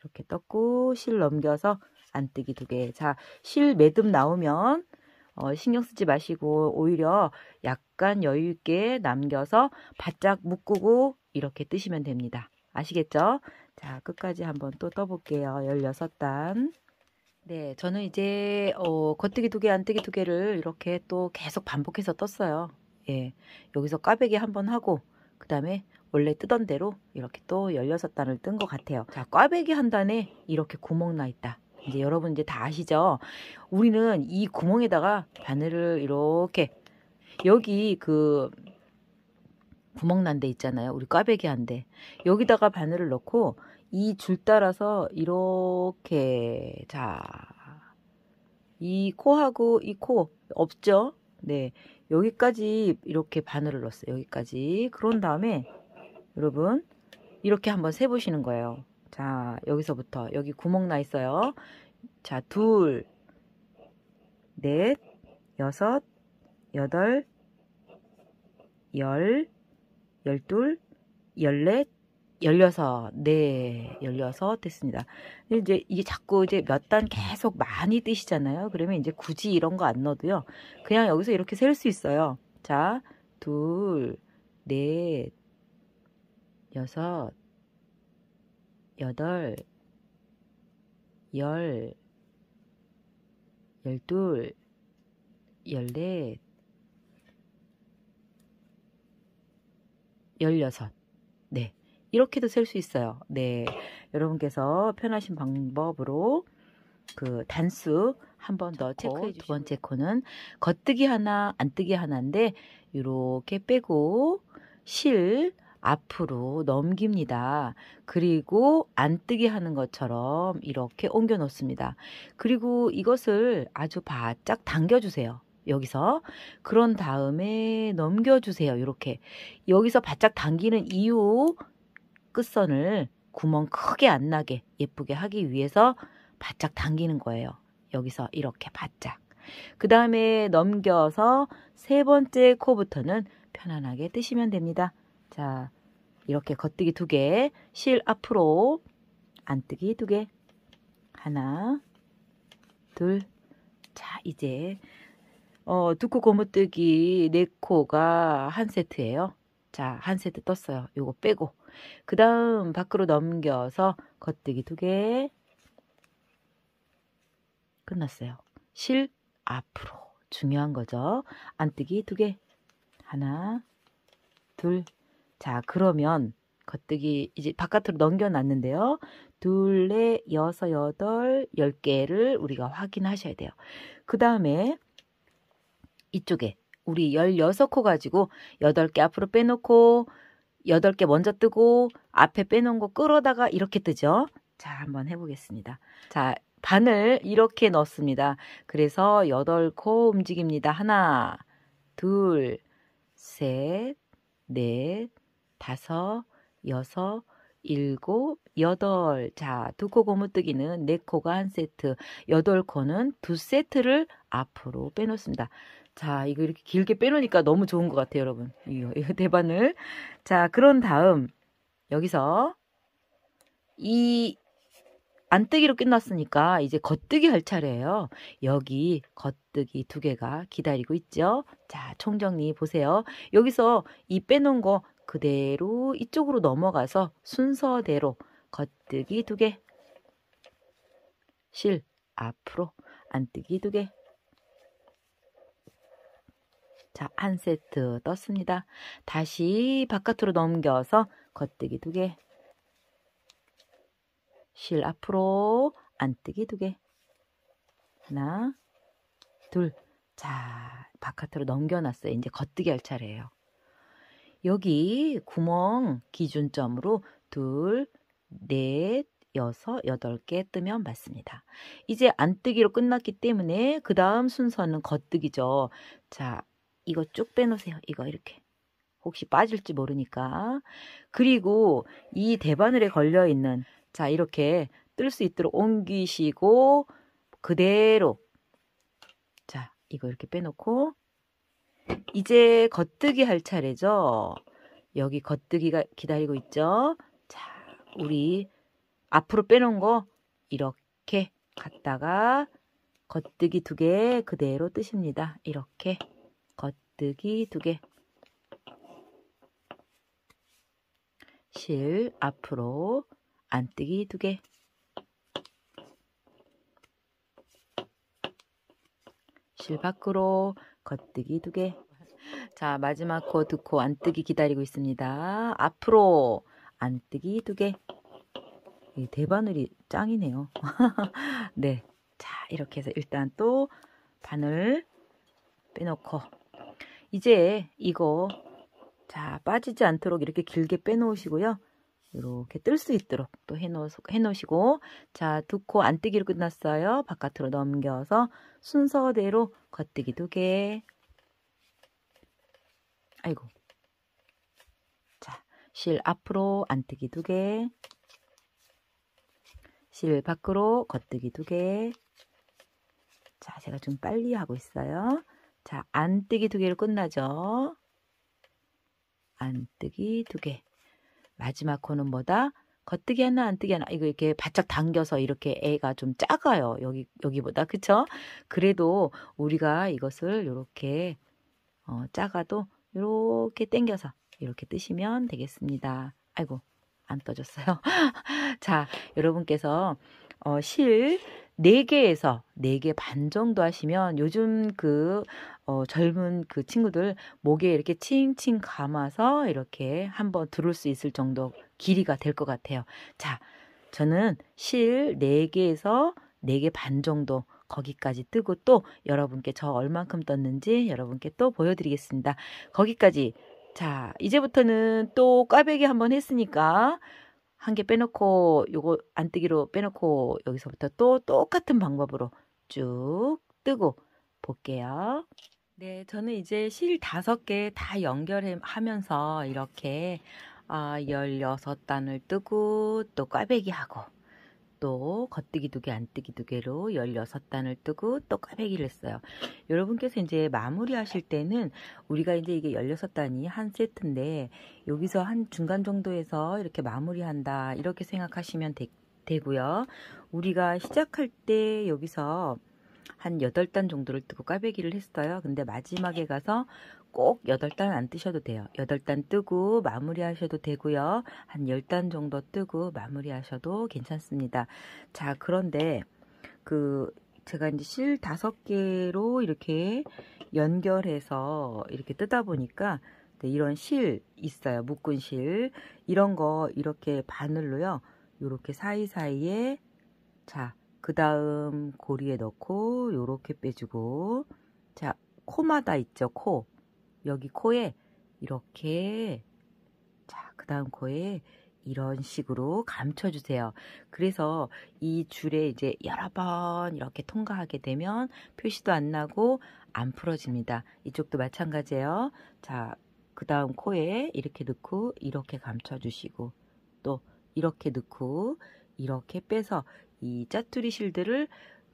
이렇게 떴고 실 넘겨서 안뜨기 두 개. 자, 실 매듭 나오면 어, 신경 쓰지 마시고 오히려 약간 여유 있게 남겨서 바짝 묶고 이렇게 뜨시면 됩니다. 아시겠죠? 자, 끝까지 한번 또 떠볼게요. 16단. 네, 저는 이제 어, 겉뜨기 두 개, 안뜨기 두 개를 이렇게 또 계속 반복해서 떴어요. 예, 여기서 꽈배기 한번 하고 그 다음에 원래 뜨던 대로 이렇게 또 16단을 뜬 것 같아요. 자, 꽈배기 한 단에 이렇게 구멍 나 있다. 이제 여러분 이제 다 아시죠? 우리는 이 구멍에다가 바늘을 이렇게 여기 그 구멍 난 데 있잖아요. 우리 꽈배기 한 데. 여기다가 바늘을 넣고 이 줄 따라서 이렇게 자. 이 코하고 이 코 없죠? 네. 여기까지 이렇게 바늘을 넣었어요. 여기까지. 그런 다음에 여러분 이렇게 한번 세 보시는 거예요. 자, 여기서부터 여기 구멍 나 있어요. 자, 둘, 넷, 여섯, 여덟, 열, 열둘, 열넷, 열여섯, 네, 열여섯 됐습니다. 이제 이게 자꾸 이제 몇 단 계속 많이 뜨시잖아요. 그러면 이제 굳이 이런 거 안 넣어도요. 그냥 여기서 이렇게 셀 수 있어요. 자, 둘, 넷, 여섯, 여덟, 열, 열둘, 열넷, 열여섯. 네. 이렇게도 셀 수 있어요. 네. 여러분께서 편하신 방법으로 그 단수 한 번 더 체크해 주두 세요 번째 코는 겉뜨기 하나, 안뜨기 하나인데 이렇게 빼고 실 앞으로 넘깁니다. 그리고 안 뜨게 하는 것처럼 이렇게 옮겨 놓습니다. 그리고 이것을 아주 바짝 당겨주세요. 여기서 그런 다음에 넘겨주세요. 이렇게 여기서 바짝 당기는 이유 끝선을 구멍 크게 안 나게 예쁘게 하기 위해서 바짝 당기는 거예요. 여기서 이렇게 바짝. 그 다음에 넘겨서 세 번째 코부터는 편안하게 뜨시면 됩니다. 자, 이렇게 겉뜨기 두 개, 실 앞으로 안뜨기 두 개, 하나, 둘, 자, 이제 어, 두 코 고무뜨기 네 코가 한 세트예요. 자, 한 세트 떴어요. 요거 빼고. 그 다음 밖으로 넘겨서 겉뜨기 두 개. 끝났어요. 실 앞으로. 중요한 거죠. 안뜨기 두 개. 하나, 둘, 자, 그러면 겉뜨기 이제 바깥으로 넘겨놨는데요. 둘, 넷, 여섯, 여덟, 열 개를 우리가 확인하셔야 돼요. 그 다음에 이쪽에 우리 16코 가지고 8개 앞으로 빼놓고 8개 먼저 뜨고 앞에 빼놓은 거 끌어다가 이렇게 뜨죠. 자, 한번 해보겠습니다. 자, 반을 이렇게 넣습니다. 그래서 8코 움직입니다. 하나, 둘, 셋, 넷, 다섯, 여섯, 일곱, 여덟. 자, 두 코 고무뜨기는 네 코가 한 세트, 여덟 코는 두 세트를 앞으로 빼놓습니다. 자, 이거 이렇게 길게 빼놓으니까 너무 좋은 것 같아요, 여러분. 이거, 이거 대반을. 자, 그런 다음 여기서 이 안뜨기로 끝났으니까 이제 겉뜨기 할 차례예요. 여기 겉뜨기 두 개가 기다리고 있죠. 자, 총정리 보세요. 여기서 이 빼놓은 거 그대로 이쪽으로 넘어가서 순서대로 겉뜨기 두 개, 실 앞으로 안뜨기 두 개. 자, 한 세트 떴습니다. 다시 바깥으로 넘겨서 겉뜨기 두 개, 실 앞으로 안뜨기 두 개. 하나, 둘. 자, 바깥으로 넘겨놨어요. 이제 겉뜨기 할 차례예요. 여기 구멍 기준점으로 둘, 넷, 여섯, 여덟 개 뜨면 맞습니다. 이제 안뜨기로 끝났기 때문에 그 다음 순서는 겉뜨기죠. 자, 이거 쭉 빼놓으세요. 이거 이렇게. 혹시 빠질지 모르니까. 그리고 이 대바늘에 걸려있는 자 이렇게 뜰 수 있도록 옮기시고 그대로 자 이거 이렇게 빼놓고 이제 겉뜨기 할 차례죠. 여기 겉뜨기가 기다리고 있죠. 자, 우리 앞으로 빼놓은 거 이렇게 갔다가 겉뜨기 두 개 그대로 뜨십니다. 이렇게 겉뜨기 두 개. 실 앞으로 안뜨기 두 개. 실 밖으로 겉뜨기 두 개. 자, 마지막 코 두 코 안뜨기 기다리고 있습니다. 앞으로 안뜨기 두 개. 이 대바늘이 짱이네요. 네. 자, 이렇게 해서 일단 또 바늘 빼놓고 이제 이거 자, 빠지지 않도록 이렇게 길게 빼놓으시고요. 이렇게 뜰 수 있도록 또 해놓으시고 자 두 코안 뜨기로 끝났어요. 바깥으로 넘겨서 순서대로 겉뜨기 두 개 아이고 자 실 앞으로 안 뜨기 두 개 실 밖으로 겉뜨기 두 개자 제가 좀 빨리 하고 있어요. 자안 뜨기 두 개로 끝나죠. 안 뜨기 두 개. 마지막 코는 뭐다? 겉뜨기 하나 안 뜨기 하나 이거 이렇게 바짝 당겨서 이렇게 애가 좀 작아요 여기 여기보다 그쵸 그래도 우리가 이것을 요렇게 어, 작아도 요렇게 당겨서 이렇게 뜨시면 되겠습니다 아이고 안 떠졌어요 자 여러분께서 어, 실 4개에서 4개 반 정도 하시면 요즘 그 어, 젊은 그 친구들 목에 이렇게 칭칭 감아서 이렇게 한번 들을 수 있을 정도 길이가 될 것 같아요. 자, 저는 실 4개에서 4개 반 정도 거기까지 뜨고 또 여러분께 저 얼만큼 떴는지 여러분께 또 보여드리겠습니다. 거기까지 자 이제부터는 또 꽈배기 한번 했으니까 한개 빼놓고 요거 안뜨기로 빼놓고 여기서부터 또 똑같은 방법으로 쭉 뜨고 볼게요. 네, 저는 이제 실 다섯 개 다 연결하면서 이렇게 아, 16단을 뜨고 또 꽈배기 하고 또 겉뜨기 두 개, 안뜨기 두 개로 16단을 뜨고 또 꽈배기를 했어요 여러분께서 이제 마무리하실 때는 우리가 이제 이게 16단이 한 세트인데 여기서 한 중간 정도에서 이렇게 마무리한다. 이렇게 생각하시면 되, 되고요. 우리가 시작할 때 여기서 한 8단 정도를 뜨고 꽈배기를 했어요. 근데 마지막에 가서 꼭 8단 안 뜨셔도 돼요. 8단 뜨고 마무리하셔도 되고요. 한 10단 정도 뜨고 마무리하셔도 괜찮습니다. 자, 그런데 그 제가 이제 실 5개로 이렇게 연결해서 이렇게 뜨다 보니까 네, 이런 실 있어요. 묶은 실. 이런 거 이렇게 바늘로요. 이렇게 사이사이에 자, 그 다음 고리에 넣고 이렇게 빼주고 자, 코마다 있죠. 코. 여기 코에 이렇게 자, 그 다음 코에 이런 식으로 감춰주세요. 그래서 이 줄에 이제 여러 번 이렇게 통과하게 되면 표시도 안 나고 안 풀어집니다. 이쪽도 마찬가지예요. 자, 그 다음 코에 이렇게 넣고 이렇게 감춰주시고 또 이렇게 넣고 이렇게 빼서 이 짜투리 실들을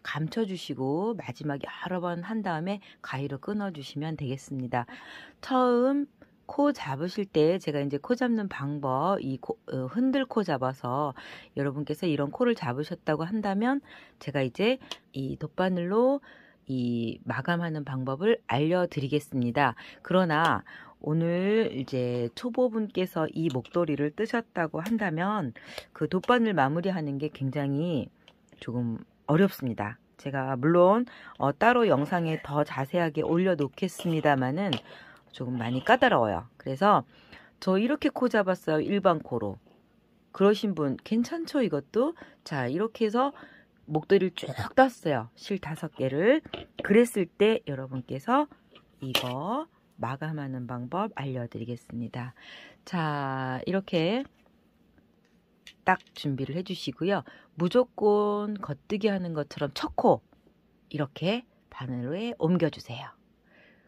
감춰주시고 마지막 여러 번 한 다음에 가위로 끊어주시면 되겠습니다. 아. 처음 코 잡으실 때 제가 이제 코 잡는 방법 이 코, 어, 흔들 코 잡아서 여러분께서 이런 코를 잡으셨다고 한다면 제가 이제 이 돗바늘로 이 마감하는 방법을 알려드리겠습니다. 그러나 오늘 이제 초보분께서 이 목도리를 뜨셨다고 한다면 그 돗바늘 마무리하는 게 굉장히 조금 어렵습니다. 제가 물론 어, 따로 영상에 더 자세하게 올려놓겠습니다만은 조금 많이 까다로워요. 그래서 저 이렇게 코 잡았어요. 일반 코로. 그러신 분 괜찮죠 이것도? 자 이렇게 해서 목도리를 쭉 떴어요. 실 다섯 개를. 그랬을 때 여러분께서 이거 마감하는 방법 알려드리겠습니다. 자 이렇게 딱 준비를 해주시고요. 무조건 겉뜨기 하는 것처럼 첫 코 이렇게 바늘에 옮겨주세요.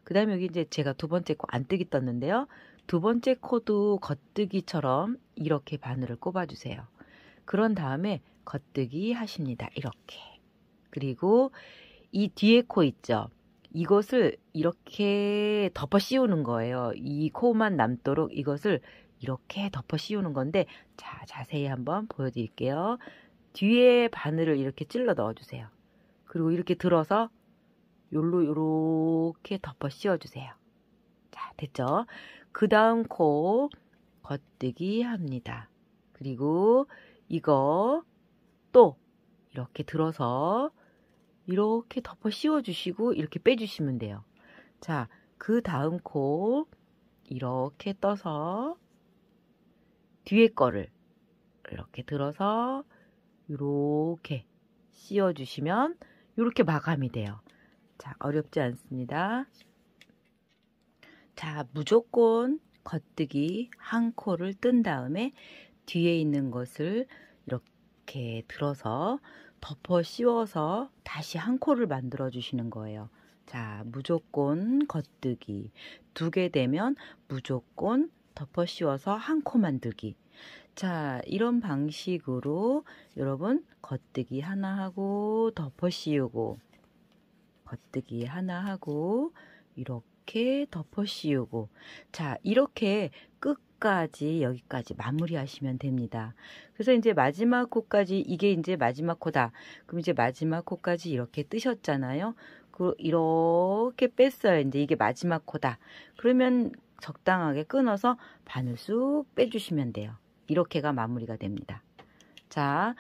그 다음에 여기 이제 제가 두 번째 코 안뜨기 떴는데요. 두 번째 코도 겉뜨기처럼 이렇게 바늘을 꼽아주세요. 그런 다음에 겉뜨기 하십니다. 이렇게. 그리고 이 뒤에 코 있죠. 이것을 이렇게 덮어 씌우는 거예요. 이 코만 남도록 이것을 이렇게 덮어 씌우는 건데 자 자세히 한번 보여드릴게요. 뒤에 바늘을 이렇게 찔러 넣어주세요. 그리고 이렇게 들어서 요로 요렇게 덮어 씌워주세요. 자 됐죠? 그 다음 코 겉뜨기 합니다. 그리고 이거 또 이렇게 들어서 이렇게 덮어 씌워주시고 이렇게 빼주시면 돼요. 자, 그 다음 코 이렇게 떠서 뒤에 거를 이렇게 들어서 이렇게 씌워주시면 이렇게 마감이 돼요. 자, 어렵지 않습니다. 자, 무조건 겉뜨기 한 코를 뜬 다음에 뒤에 있는 것을 이렇게 들어서 덮어 씌워서 다시 한 코를 만들어 주시는 거예요. 자, 무조건 겉뜨기 두 개 되면 무조건 덮어 씌워서 한 코 만들기. 자, 이런 방식으로 여러분 겉뜨기 하나 하고 덮어 씌우고 겉뜨기 하나 하고 이렇게 덮어 씌우고 자, 이렇게 끝까지 여기까지 마무리하시면 됩니다. 그래서 이제 마지막 코까지 이게 이제 마지막 코다. 그럼 이제 마지막 코까지 이렇게 뜨셨잖아요. 그 이렇게 뺐어요. 이제 이게 마지막 코다. 그러면 적당하게 끊어서 바늘 쑥 빼주시면 돼요. 이렇게가 마무리가 됩니다. 자,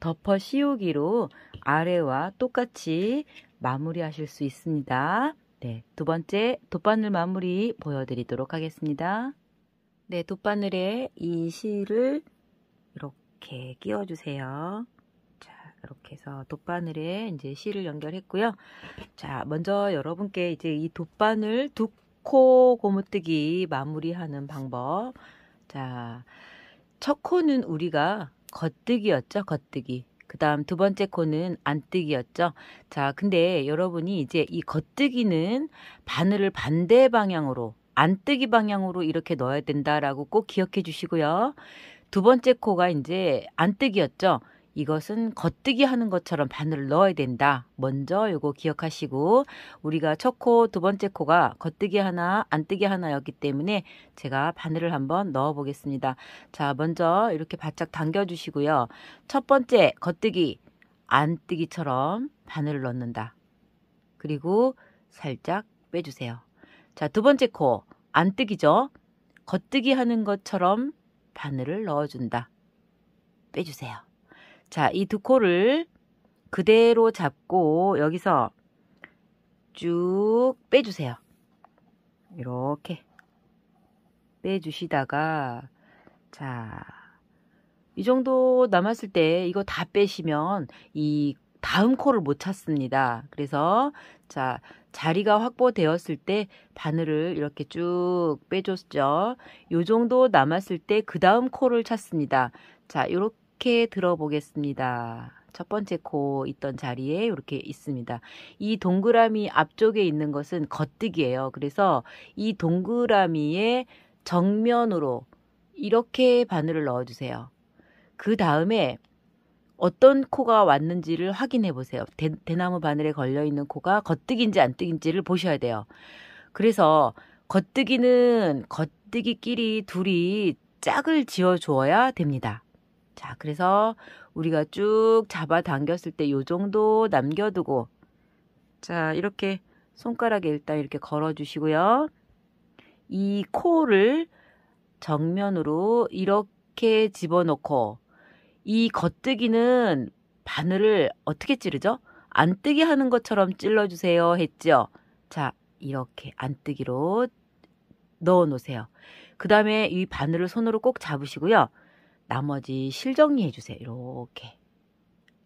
덮어 씌우기로 아래와 똑같이 마무리하실 수 있습니다. 네, 두 번째 돗바늘 마무리 보여드리도록 하겠습니다. 네, 돗바늘에 이 실을 이렇게 끼워주세요. 자, 이렇게 해서 돗바늘에 이제 실을 연결했고요. 자, 먼저 여러분께 이제 이 돗바늘 두 척코 고무뜨기 마무리하는 방법. 자, 첫 코는 우리가 겉뜨기였죠, 겉뜨기. 그 다음 두 번째 코는 안뜨기였죠. 자, 근데 여러분이 이제 이 겉뜨기는 바늘을 반대 방향으로, 안뜨기 방향으로 이렇게 넣어야 된다라고 꼭 기억해 주시고요. 두 번째 코가 이제 안뜨기였죠. 이것은 겉뜨기 하는 것처럼 바늘을 넣어야 된다. 먼저 요거 기억하시고 우리가 첫 코, 두 번째 코가 겉뜨기 하나, 안뜨기 하나였기 때문에 제가 바늘을 한번 넣어 보겠습니다. 자, 먼저 이렇게 바짝 당겨 주시고요. 첫 번째 겉뜨기, 안뜨기처럼 바늘을 넣는다. 그리고 살짝 빼주세요. 자, 두 번째 코, 안뜨기죠? 겉뜨기 하는 것처럼 바늘을 넣어준다. 빼주세요. 자, 이 두 코를 그대로 잡고 여기서 쭉 빼주세요. 이렇게 빼주시다가 자, 이 정도 남았을 때 이거 다 빼시면 이 다음 코를 못 찾습니다. 그래서 자 자리가 확보되었을 때 바늘을 이렇게 쭉 빼줬죠. 요 정도 남았을 때 그 다음 코를 찾습니다. 자 요렇게 이렇게 들어보겠습니다. 첫 번째 코 있던 자리에 이렇게 있습니다. 이 동그라미 앞쪽에 있는 것은 겉뜨기예요. 그래서 이동그라미의 정면으로 이렇게 바늘을 넣어주세요. 그 다음에 어떤 코가 왔는지를 확인해 보세요. 대, 나무 바늘에 걸려 있는 코가 겉뜨기인지 안 뜨기인지를 보셔야 돼요. 그래서 겉뜨기는 겉뜨기끼리 둘이 짝을 지어 주어야 됩니다. 자, 그래서 우리가 쭉 잡아당겼을 때 요 정도 남겨두고 자, 이렇게 손가락에 일단 이렇게 걸어주시고요. 이 코를 정면으로 이렇게 집어넣고 이 겉뜨기는 바늘을 어떻게 찌르죠? 안 뜨게 하는 것처럼 찔러주세요 했죠? 자, 이렇게 안 뜨기로 넣어 놓으세요. 그 다음에 이 바늘을 손으로 꼭 잡으시고요. 나머지 실정리해 주세요. 이렇게.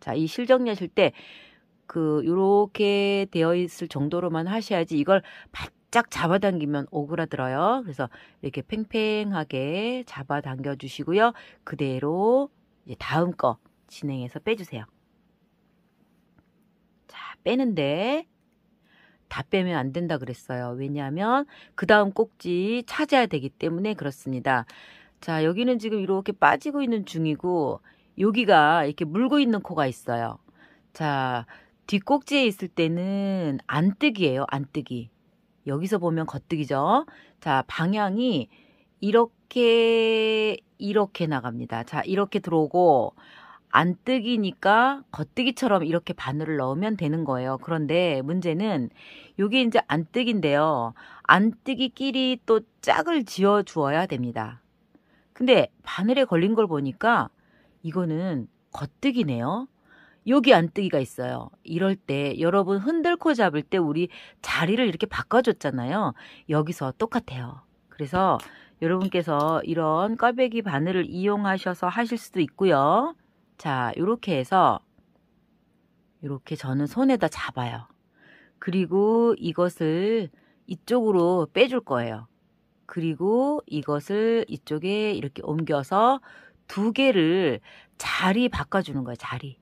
자, 이 실정리 하실 때그 요렇게 되어 있을 정도로만 하셔야지 이걸 바짝 잡아당기면 오그라들어요. 그래서 이렇게 팽팽하게 잡아당겨 주시고요. 그대로 이제 다음 거 진행해서 빼주세요. 자, 빼는데 다 빼면 안 된다 그랬어요. 왜냐하면 그 다음 꼭지 찾아야 되기 때문에 그렇습니다. 자, 여기는 지금 이렇게 빠지고 있는 중이고 여기가 이렇게 물고 있는 코가 있어요. 자, 뒷꼭지에 있을 때는 안뜨기예요. 안뜨기. 여기서 보면 겉뜨기죠. 자, 방향이 이렇게 이렇게 나갑니다. 자, 이렇게 들어오고 안뜨기니까 겉뜨기처럼 이렇게 바늘을 넣으면 되는 거예요. 그런데 문제는 요게 이제 안뜨기인데요. 안뜨기끼리 또 짝을 지어 주어야 됩니다. 근데 바늘에 걸린 걸 보니까 이거는 겉뜨기네요. 여기 안뜨기가 있어요. 이럴 때 여러분 흔들코 잡을 때 우리 자리를 이렇게 바꿔줬잖아요. 여기서 똑같아요. 그래서 여러분께서 이런 꽈배기 바늘을 이용하셔서 하실 수도 있고요. 자, 이렇게 해서 이렇게 저는 손에다 잡아요. 그리고 이것을 이쪽으로 빼줄 거예요. 그리고 이것을 이쪽에 이렇게 옮겨서 두 개를 자리 바꿔주는 거예요. 자리.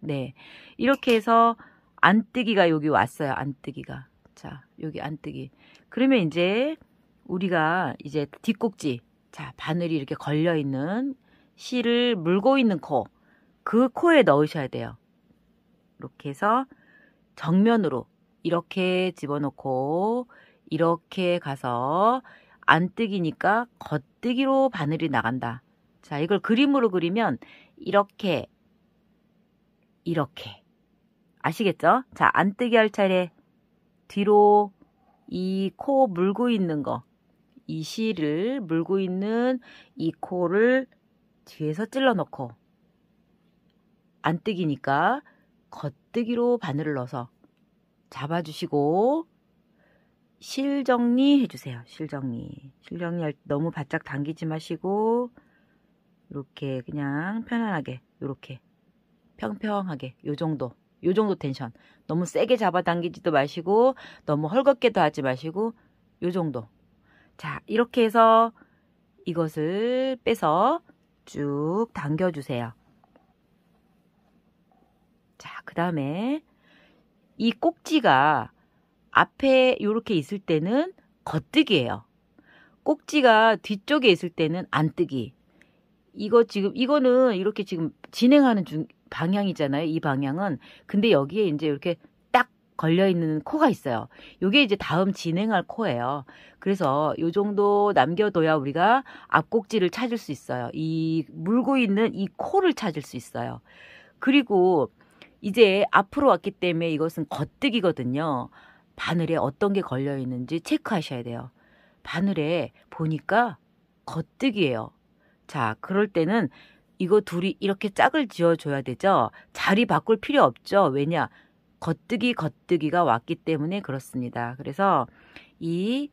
네. 이렇게 해서 안뜨기가 여기 왔어요. 안뜨기가. 자, 여기 안뜨기. 그러면 이제 우리가 이제 뒷꼭지. 자, 바늘이 이렇게 걸려있는 실을 물고 있는 코. 그 코에 넣으셔야 돼요. 이렇게 해서 정면으로 이렇게 집어넣고 이렇게 가서 안뜨기니까 겉뜨기로 바늘이 나간다. 자, 이걸 그림으로 그리면 이렇게 이렇게 아시겠죠? 자, 안뜨기 할 차례 뒤로 이 코 물고 있는 거, 이 실을 물고 있는 이 코를 뒤에서 찔러 넣고 안뜨기니까 겉뜨기로 바늘을 넣어서 잡아주시고 실정리 해주세요. 실정리. 실정리 너무 바짝 당기지 마시고 이렇게 그냥 편안하게 이렇게 평평하게 요 정도 요 정도 텐션 너무 세게 잡아당기지도 마시고 너무 헐겁게도 하지 마시고 요 정도 자 이렇게 해서 이것을 빼서 쭉 당겨주세요. 자, 그 다음에 이 꼭지가 앞에 이렇게 있을 때는 겉뜨기예요. 꼭지가 뒤쪽에 있을 때는 안뜨기. 이거 지금 이거는 이렇게 지금 진행하는 중 방향이잖아요. 이 방향은 근데 여기에 이제 이렇게 딱 걸려 있는 코가 있어요. 요게 이제 다음 진행할 코예요. 그래서 요 정도 남겨둬야 우리가 앞꼭지를 찾을 수 있어요. 이 물고 있는 이 코를 찾을 수 있어요. 그리고 이제 앞으로 왔기 때문에 이것은 겉뜨기거든요. 바늘에 어떤 게 걸려 있는지 체크하셔야 돼요. 바늘에 보니까 겉뜨기예요. 자, 그럴 때는 이거 둘이 이렇게 짝을 지어줘야 되죠. 자리 바꿀 필요 없죠. 왜냐? 겉뜨기 겉뜨기가 왔기 때문에 그렇습니다. 그래서 이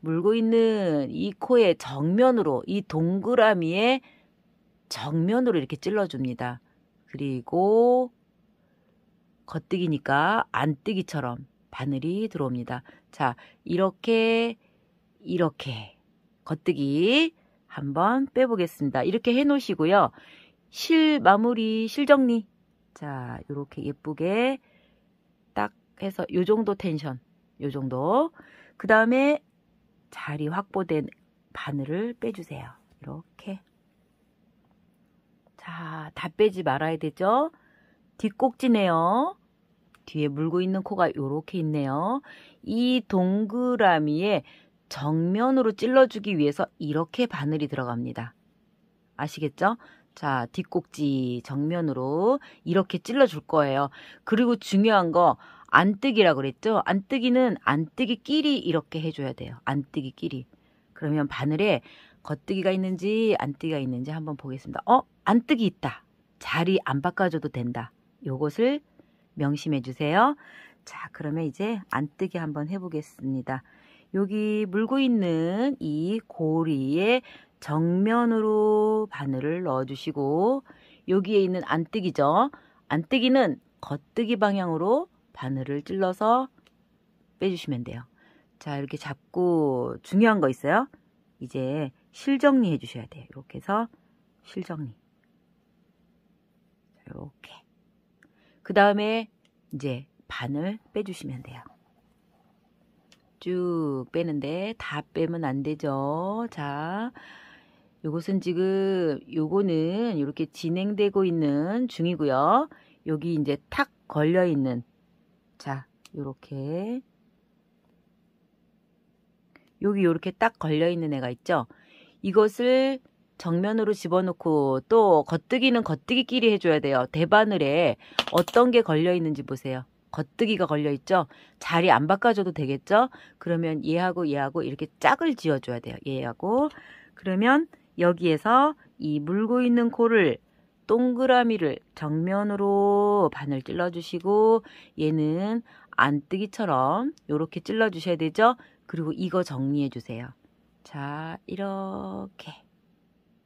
물고 있는 이 코의 정면으로 이 동그라미의 정면으로 이렇게 찔러줍니다. 그리고 겉뜨기니까 안뜨기처럼 바늘이 들어옵니다. 자, 이렇게 이렇게 겉뜨기 한번 빼보겠습니다. 이렇게 해놓으시고요. 실 마무리, 실 정리. 자, 이렇게 예쁘게 딱 해서 요 정도 텐션, 요 정도. 그 다음에 자리 확보된 바늘을 빼주세요. 이렇게. 자, 다 빼지 말아야 되죠? 뒷꼭지네요. 뒤에 물고 있는 코가 요렇게 있네요. 이 동그라미에 정면으로 찔러주기 위해서 이렇게 바늘이 들어갑니다. 아시겠죠? 자, 뒷꼭지 정면으로 이렇게 찔러줄 거예요. 그리고 중요한 거안뜨기라 그랬죠? 안뜨기는 안뜨기끼리 이렇게 해줘야 돼요. 안뜨기끼리. 그러면 바늘에 겉뜨기가 있는지 안뜨기가 있는지 한번 보겠습니다. 어? 안뜨기 있다. 자리 안 바꿔줘도 된다. 요것을 명심해 주세요. 자 그러면 이제 안 뜨게 한번 해보겠습니다. 여기 물고 있는 이 고리에 정면으로 바늘을 넣어주시고 여기에 있는 안뜨기죠. 안뜨기는 겉뜨기 방향으로 바늘을 찔러서 빼주시면 돼요. 자 이렇게 잡고 중요한 거 있어요. 이제 실정리 해주셔야 돼요. 이렇게 해서 실정리 이렇게 그 다음에 이제 반을 빼주시면 돼요. 쭉 빼는데 다 빼면 안 되죠. 자, 요것은 지금 요거는 이렇게 진행되고 있는 중이고요. 여기 이제 탁 걸려 있는 자, 요렇게 여기 요렇게 딱 걸려 있는 애가 있죠. 이것을 정면으로 집어넣고 또 겉뜨기는 겉뜨기끼리 해줘야 돼요. 대바늘에 어떤 게 걸려있는지 보세요. 겉뜨기가 걸려있죠? 자리 안 바꿔줘도 되겠죠? 그러면 얘하고 얘하고 이렇게 짝을 지어줘야 돼요. 얘하고 그러면 여기에서 이 물고 있는 코를 동그라미를 정면으로 바늘 찔러주시고 얘는 안뜨기처럼 이렇게 찔러주셔야 되죠? 그리고 이거 정리해주세요. 자 이렇게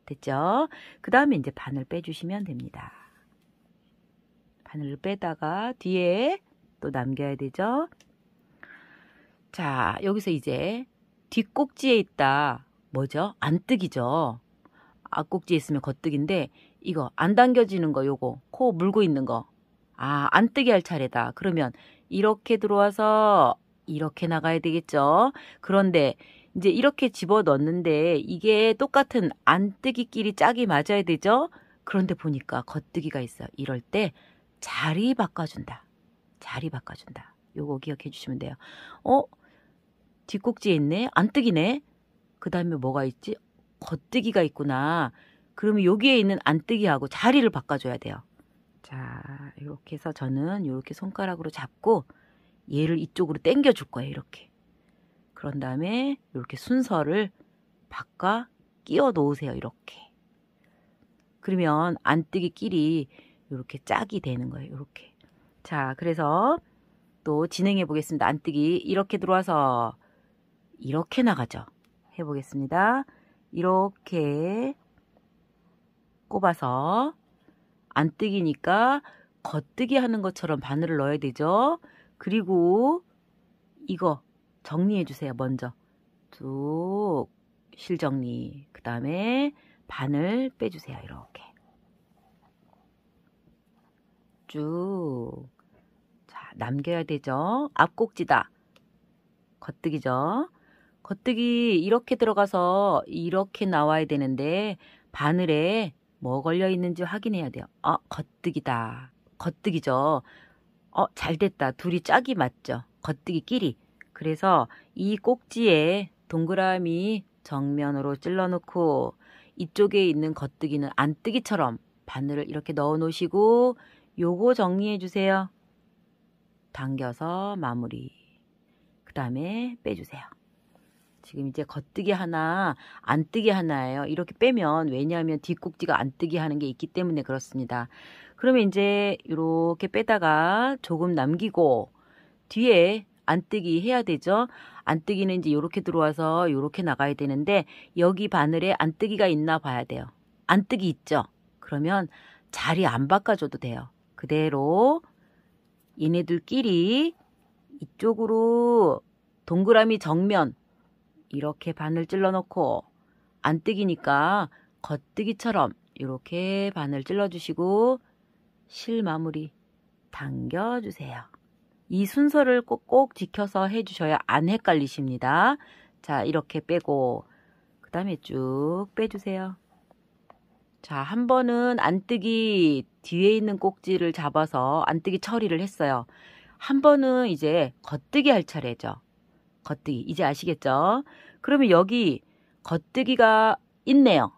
됐죠? 그 다음에 이제 바늘 빼주시면 됩니다. 바늘을 빼다가 뒤에 또 남겨야 되죠? 자, 여기서 이제 뒷꼭지에 있다. 뭐죠? 안뜨기죠? 앞꼭지에 있으면 겉뜨기인데 이거 안 당겨지는 거 요거 코 물고 있는 거. 아, 안 뜨게 할 차례다. 그러면 이렇게 들어와서 이렇게 나가야 되겠죠? 그런데 이제 이렇게 집어넣는데 이게 똑같은 안뜨기끼리 짝이 맞아야 되죠? 그런데 보니까 겉뜨기가 있어요. 이럴 때 자리 바꿔준다. 자리 바꿔준다. 요거 기억해 주시면 돼요. 어? 뒷꼭지에 있네? 안뜨기네? 그 다음에 뭐가 있지? 겉뜨기가 있구나. 그러면 여기에 있는 안뜨기하고 자리를 바꿔줘야 돼요. 자, 이렇게 해서 저는 이렇게 손가락으로 잡고 얘를 이쪽으로 당겨줄 거예요. 이렇게. 그런 다음에 이렇게 순서를 바꿔 끼워 놓으세요. 이렇게. 그러면 안뜨기끼리 이렇게 짝이 되는 거예요. 이렇게. 자, 그래서 또 진행해 보겠습니다. 안뜨기 이렇게 들어와서 이렇게 나가죠. 해 보겠습니다. 이렇게 꼽아서 안뜨기니까 겉뜨기 하는 것처럼 바늘을 넣어야 되죠. 그리고 이거 정리해 주세요. 먼저 쭉 실정리 그 다음에 반을 빼주세요. 이렇게 쭉 자, 남겨야 되죠. 앞꼭지다. 겉뜨기죠. 겉뜨기 이렇게 들어가서 이렇게 나와야 되는데 바늘에 뭐 걸려 있는지 확인해야 돼요. 어, 겉뜨기다. 겉뜨기죠. 어, 잘 됐다. 둘이 짝이 맞죠. 겉뜨기끼리. 그래서 이 꼭지에 동그라미 정면으로 찔러놓고 이쪽에 있는 겉뜨기는 안뜨기처럼 바늘을 이렇게 넣어 놓으시고 요거 정리해 주세요. 당겨서 마무리. 그 다음에 빼주세요. 지금 이제 겉뜨기 하나 안뜨기 하나예요. 이렇게 빼면 왜냐하면 뒷꼭지가 안뜨기 하는 게 있기 때문에 그렇습니다. 그러면 이제 이렇게 빼다가 조금 남기고 뒤에 안뜨기 해야 되죠. 안뜨기는 이제 이렇게 들어와서 이렇게 나가야 되는데 여기 바늘에 안뜨기가 있나 봐야 돼요. 안뜨기 있죠. 그러면 자리 안 바꿔줘도 돼요. 그대로 얘네들끼리 이쪽으로 동그라미 정면 이렇게 바늘 찔러놓고 안뜨기니까 겉뜨기처럼 이렇게 바늘 찔러주시고 실 마무리 당겨주세요. 이 순서를 꼭꼭 지켜서 해주셔야 안 헷갈리십니다. 자 이렇게 빼고 그 다음에 쭉 빼주세요. 자, 한 번은 안뜨기 뒤에 있는 꼭지를 잡아서 안뜨기 처리를 했어요. 한 번은 이제 겉뜨기 할 차례죠. 겉뜨기. 이제 아시겠죠? 그러면 여기 겉뜨기가 있네요.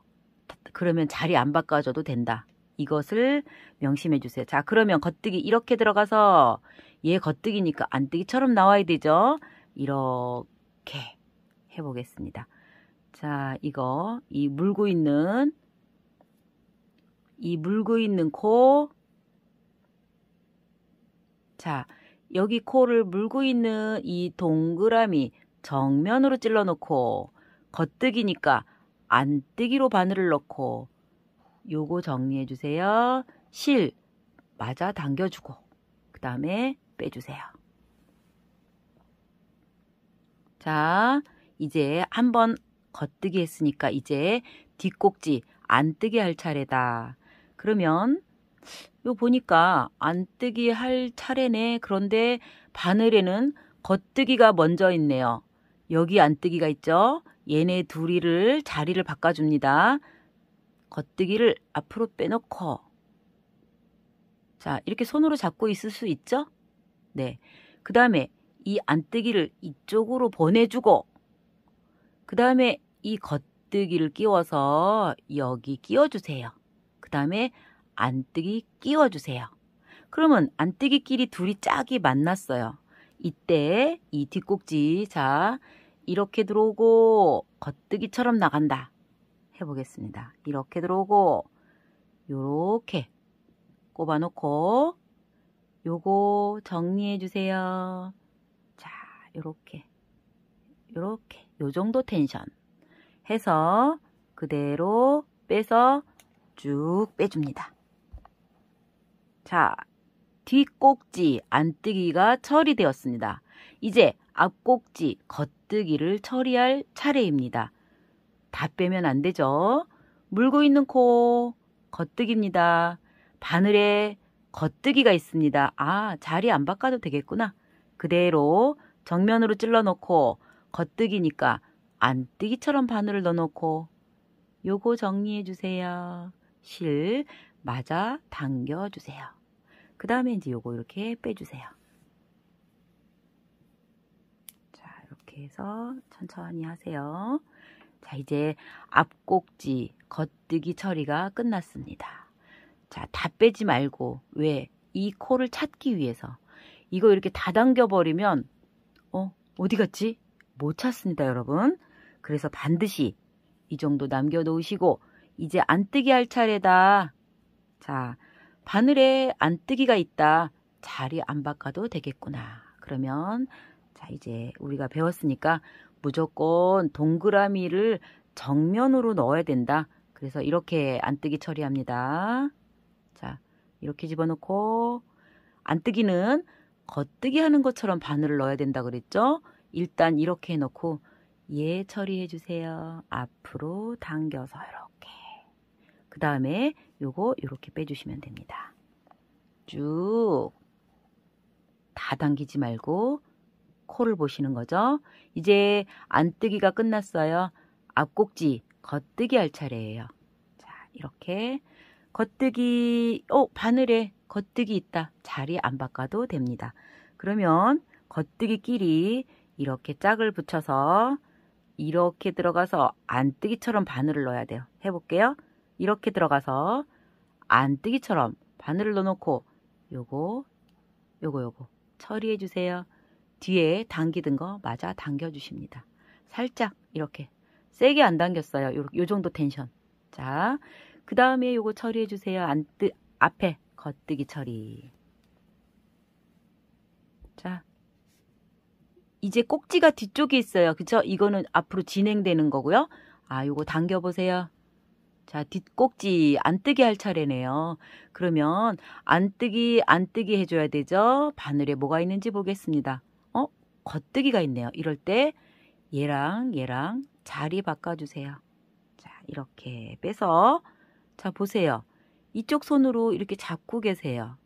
그러면 자리 안 바꿔줘도 된다. 이것을 명심해 주세요. 자, 그러면 겉뜨기 이렇게 들어가서 얘 예, 겉뜨기니까 안뜨기처럼 나와야 되죠. 이렇게 해보겠습니다. 자, 이거 이 물고 있는 이 물고 있는 코 자, 여기 코를 물고 있는 이 동그라미 정면으로 찔러 놓고 겉뜨기니까 안뜨기로 바늘을 넣고 요거 정리해 주세요. 실 맞아 당겨주고 그 다음에 빼주세요. 자, 이제 한번 겉뜨기 했으니까 이제 뒷꼭지 안 뜨게 할 차례다. 그러면 요 보니까 안 뜨기 할 차례네. 그런데 바늘에는 겉뜨기가 먼저 있네요. 여기 안 뜨기가 있죠? 얘네 둘이를 자리를 바꿔줍니다. 겉뜨기를 앞으로 빼놓고 자 이렇게 손으로 잡고 있을 수 있죠? 네. 그 다음에 이 안뜨기를 이쪽으로 보내주고 그 다음에 이 겉뜨기를 끼워서 여기 끼워주세요. 그 다음에 안뜨기 끼워주세요. 그러면 안뜨기끼리 둘이 짝이 만났어요. 이때 이 뒷꼭지 자 이렇게 들어오고 겉뜨기처럼 나간다. 해보겠습니다. 이렇게 들어오고 요렇게 꼽아놓고 요거 정리해 주세요. 자, 요렇게. 요렇게. 요 정도 텐션 해서 그대로 빼서 쭉 빼줍니다. 자, 뒷꼭지 안뜨기가 처리되었습니다. 이제 앞꼭지 겉뜨기를 처리할 차례입니다. 다 빼면 안 되죠? 물고 있는 코 겉뜨기입니다. 바늘에 겉뜨기가 있습니다. 아, 자리 안 바꿔도 되겠구나. 그대로 정면으로 찔러놓고 겉뜨기니까 안뜨기처럼 바늘을 넣어놓고 요거 정리해주세요. 실 맞아 당겨주세요. 그 다음에 이제 요거 이렇게 빼주세요. 자, 이렇게 해서 천천히 하세요. 자, 이제 앞꼭지 겉뜨기 처리가 끝났습니다. 자, 다 빼지 말고 왜? 이 코를 찾기 위해서. 이거 이렇게 다 당겨 버리면 어, 어디 갔지? 못 찾습니다, 여러분. 그래서 반드시 이 정도 남겨 놓으시고 이제 안 뜨기 할 차례다. 자, 바늘에 안 뜨기가 있다. 자리 안 바꿔도 되겠구나. 그러면 자, 이제 우리가 배웠으니까 무조건 동그라미를 정면으로 넣어야 된다. 그래서 이렇게 안뜨기 처리합니다. 자, 이렇게 집어넣고 안 뜨기는 겉뜨기 하는 것처럼 바늘을 넣어야 된다 그랬죠? 일단 이렇게 해놓고 얘 처리해 주세요. 앞으로 당겨서 이렇게. 그 다음에 요거 이렇게 빼주시면 됩니다. 쭉 다 당기지 말고 코를 보시는 거죠. 이제 안뜨기가 끝났어요. 앞꼭지 겉뜨기 할 차례예요. 자 이렇게 겉뜨기, 어, 바늘에 겉뜨기 있다. 자리 안 바꿔도 됩니다. 그러면 겉뜨기끼리 이렇게 짝을 붙여서 이렇게 들어가서 안뜨기처럼 바늘을 넣어야 돼요. 해볼게요. 이렇게 들어가서 안뜨기처럼 바늘을 넣어놓고 요거 요거 요거 처리해주세요. 뒤에 당기던 거 맞아 당겨주십니다. 살짝 이렇게 세게 안 당겼어요. 요, 요 정도 텐션. 자그 다음에 요거 처리해 주세요. 안 뜨, 앞에 겉뜨기 처리. 자, 이제 꼭지가 뒤쪽에 있어요. 그쵸? 이거는 앞으로 진행되는 거고요. 아, 요거 당겨보세요. 자, 뒷꼭지 안 뜨게 할 차례네요. 그러면 안 뜨기, 안 뜨기 해줘야 되죠? 바늘에 뭐가 있는지 보겠습니다. 어? 겉뜨기가 있네요. 이럴 때 얘랑 얘랑 자리 바꿔주세요. 자, 이렇게 빼서 자, 보세요. 이쪽 손으로 이렇게 잡고 계세요.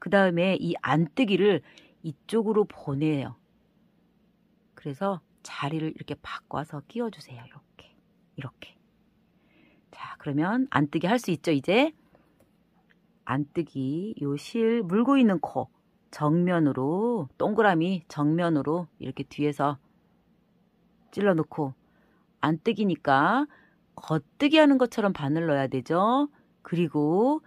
그 다음에 이 안뜨기를 이쪽으로 보내요. 그래서 자리를 이렇게 바꿔서 끼워주세요. 이렇게. 이렇게. 자, 그러면 안뜨기 할 수 있죠, 이제? 안뜨기, 요 실 물고 있는 코 정면으로, 동그라미 정면으로 이렇게 뒤에서 찔러놓고 안뜨기니까 겉뜨기 하는 것처럼 바늘 넣어야 되죠. 그리고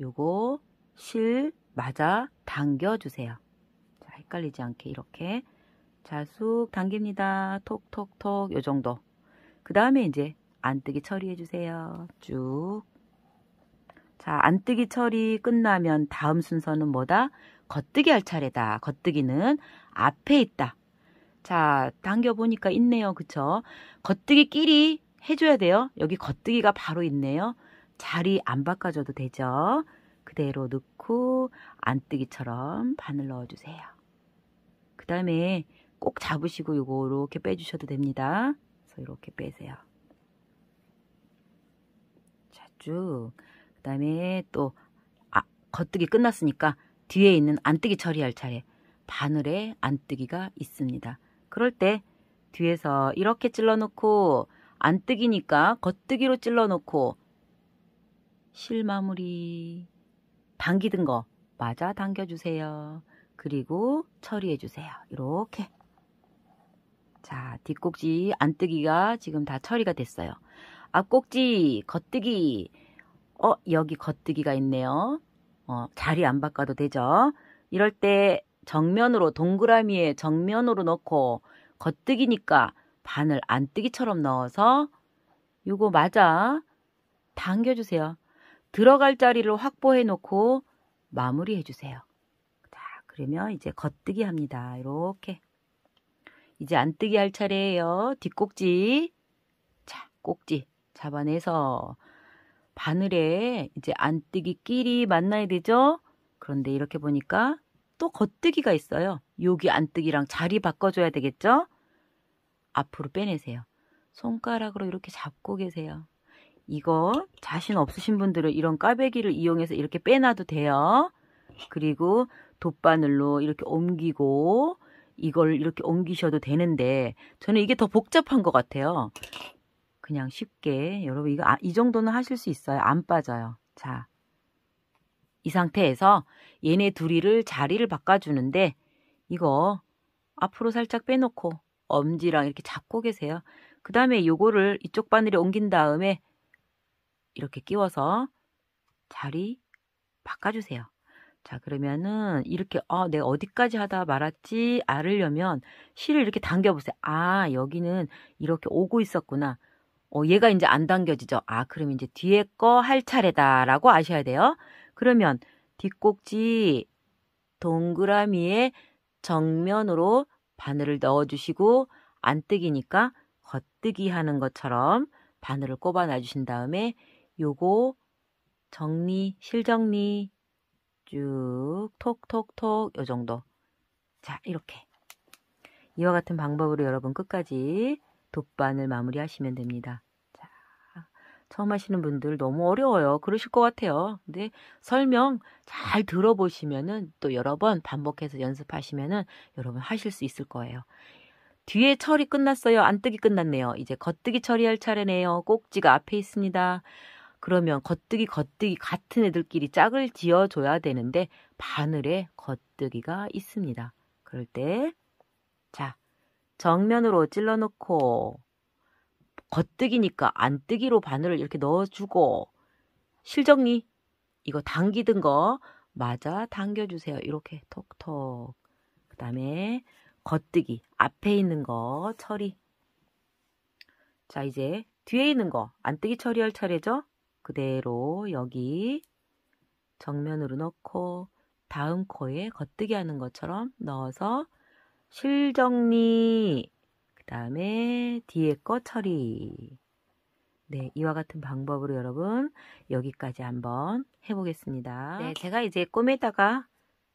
요거 실 맞아 당겨주세요. 자, 헷갈리지 않게 이렇게 자쑥 당깁니다. 톡톡톡 요 정도. 그 다음에 이제 안뜨기 처리해주세요. 쭉. 자, 안뜨기 처리 끝나면 다음 순서는 뭐다? 겉뜨기 할 차례다. 겉뜨기는 앞에 있다. 자, 당겨보니까 있네요. 그쵸? 겉뜨기끼리 해줘야 돼요. 여기 겉뜨기가 바로 있네요. 자리 안 바꿔줘도 되죠. 그대로 넣고 안뜨기처럼 바늘 넣어주세요. 그 다음에 꼭 잡으시고 이거 이렇게 빼주셔도 됩니다. 그래서 이렇게 빼세요. 자, 쭉. 그 다음에 또 아, 겉뜨기 끝났으니까 뒤에 있는 안뜨기 처리할 차례. 바늘에 안뜨기가 있습니다. 그럴 때 뒤에서 이렇게 찔러놓고 안 뜨기니까 겉뜨기로 찔러놓고 실마무리 당기든거 맞아 당겨주세요. 그리고 처리해주세요. 이렇게 자 뒷꼭지 안뜨기가 지금 다 처리가 됐어요. 앞꼭지 겉뜨기 어 여기 겉뜨기가 있네요. 어, 자리 안 바꿔도 되죠. 이럴 때 정면으로 동그라미에 정면으로 넣고 겉뜨기니까 바늘 안뜨기처럼 넣어서 요거 맞아 당겨주세요. 들어갈 자리를 확보해 놓고 마무리해 주세요. 자, 그러면 이제 겉뜨기 합니다. 이렇게 이제 안뜨기 할 차례예요. 뒷꼭지 자 꼭지 잡아내서 바늘에 이제 안뜨기 끼리 만나야 되죠? 그런데 이렇게 보니까 또 겉뜨기가 있어요. 여기 안뜨기랑 자리 바꿔줘야 되겠죠? 앞으로 빼내세요. 손가락으로 이렇게 잡고 계세요. 이거 자신 없으신 분들은 이런 까베기를 이용해서 이렇게 빼놔도 돼요. 그리고 돗바늘로 이렇게 옮기고 이걸 이렇게 옮기셔도 되는데 저는 이게 더 복잡한 것 같아요. 그냥 쉽게 여러분 이거 아, 이 정도는 하실 수 있어요. 안 빠져요. 자, 이 상태에서 얘네 둘이를 자리를 바꿔주는데 이거 앞으로 살짝 빼놓고 엄지랑 이렇게 잡고 계세요. 그 다음에 요거를 이쪽 바늘에 옮긴 다음에 이렇게 끼워서 자리 바꿔주세요. 자 그러면은 이렇게 어 내가 어디까지 하다 말았지 알으려면 실을 이렇게 당겨보세요. 아 여기는 이렇게 오고 있었구나. 어 얘가 이제 안 당겨지죠. 아 그럼 이제 뒤에 거 할 차례다 라고 아셔야 돼요. 그러면 뒷꼭지 동그라미에 정면으로 바늘을 넣어주시고 안 뜨기니까 겉뜨기 하는 것처럼 바늘을 꼽아 놔주신 다음에 요거 정리, 실정리 쭉 톡톡톡 요 정도 자 이렇게 이와 같은 방법으로 여러분 끝까지 돗바늘 마무리하시면 됩니다. 처음 하시는 분들 너무 어려워요. 그러실 것 같아요. 근데 설명 잘 들어보시면은 또 여러 번 반복해서 연습하시면은 여러분 하실 수 있을 거예요. 뒤에 처리 끝났어요. 안뜨기 끝났네요. 이제 겉뜨기 처리할 차례네요. 꼭지가 앞에 있습니다. 그러면 겉뜨기 겉뜨기 같은 애들끼리 짝을 지어줘야 되는데 바늘에 겉뜨기가 있습니다. 그럴 때 자, 정면으로 찔러놓고 겉뜨기니까 안뜨기로 바늘을 이렇게 넣어주고 실정리 이거 당기던 거 맞아 당겨주세요. 이렇게 톡톡 그 다음에 겉뜨기 앞에 있는 거 처리 자 이제 뒤에 있는 거 안뜨기 처리할 차례죠. 그대로 여기 정면으로 넣고 다음 코에 겉뜨기 하는 것처럼 넣어서 실정리 다음에 뒤에 거 처리. 네, 이와 같은 방법으로 여러분 여기까지 한번 해보겠습니다. 네, 제가 이제 꼬매다가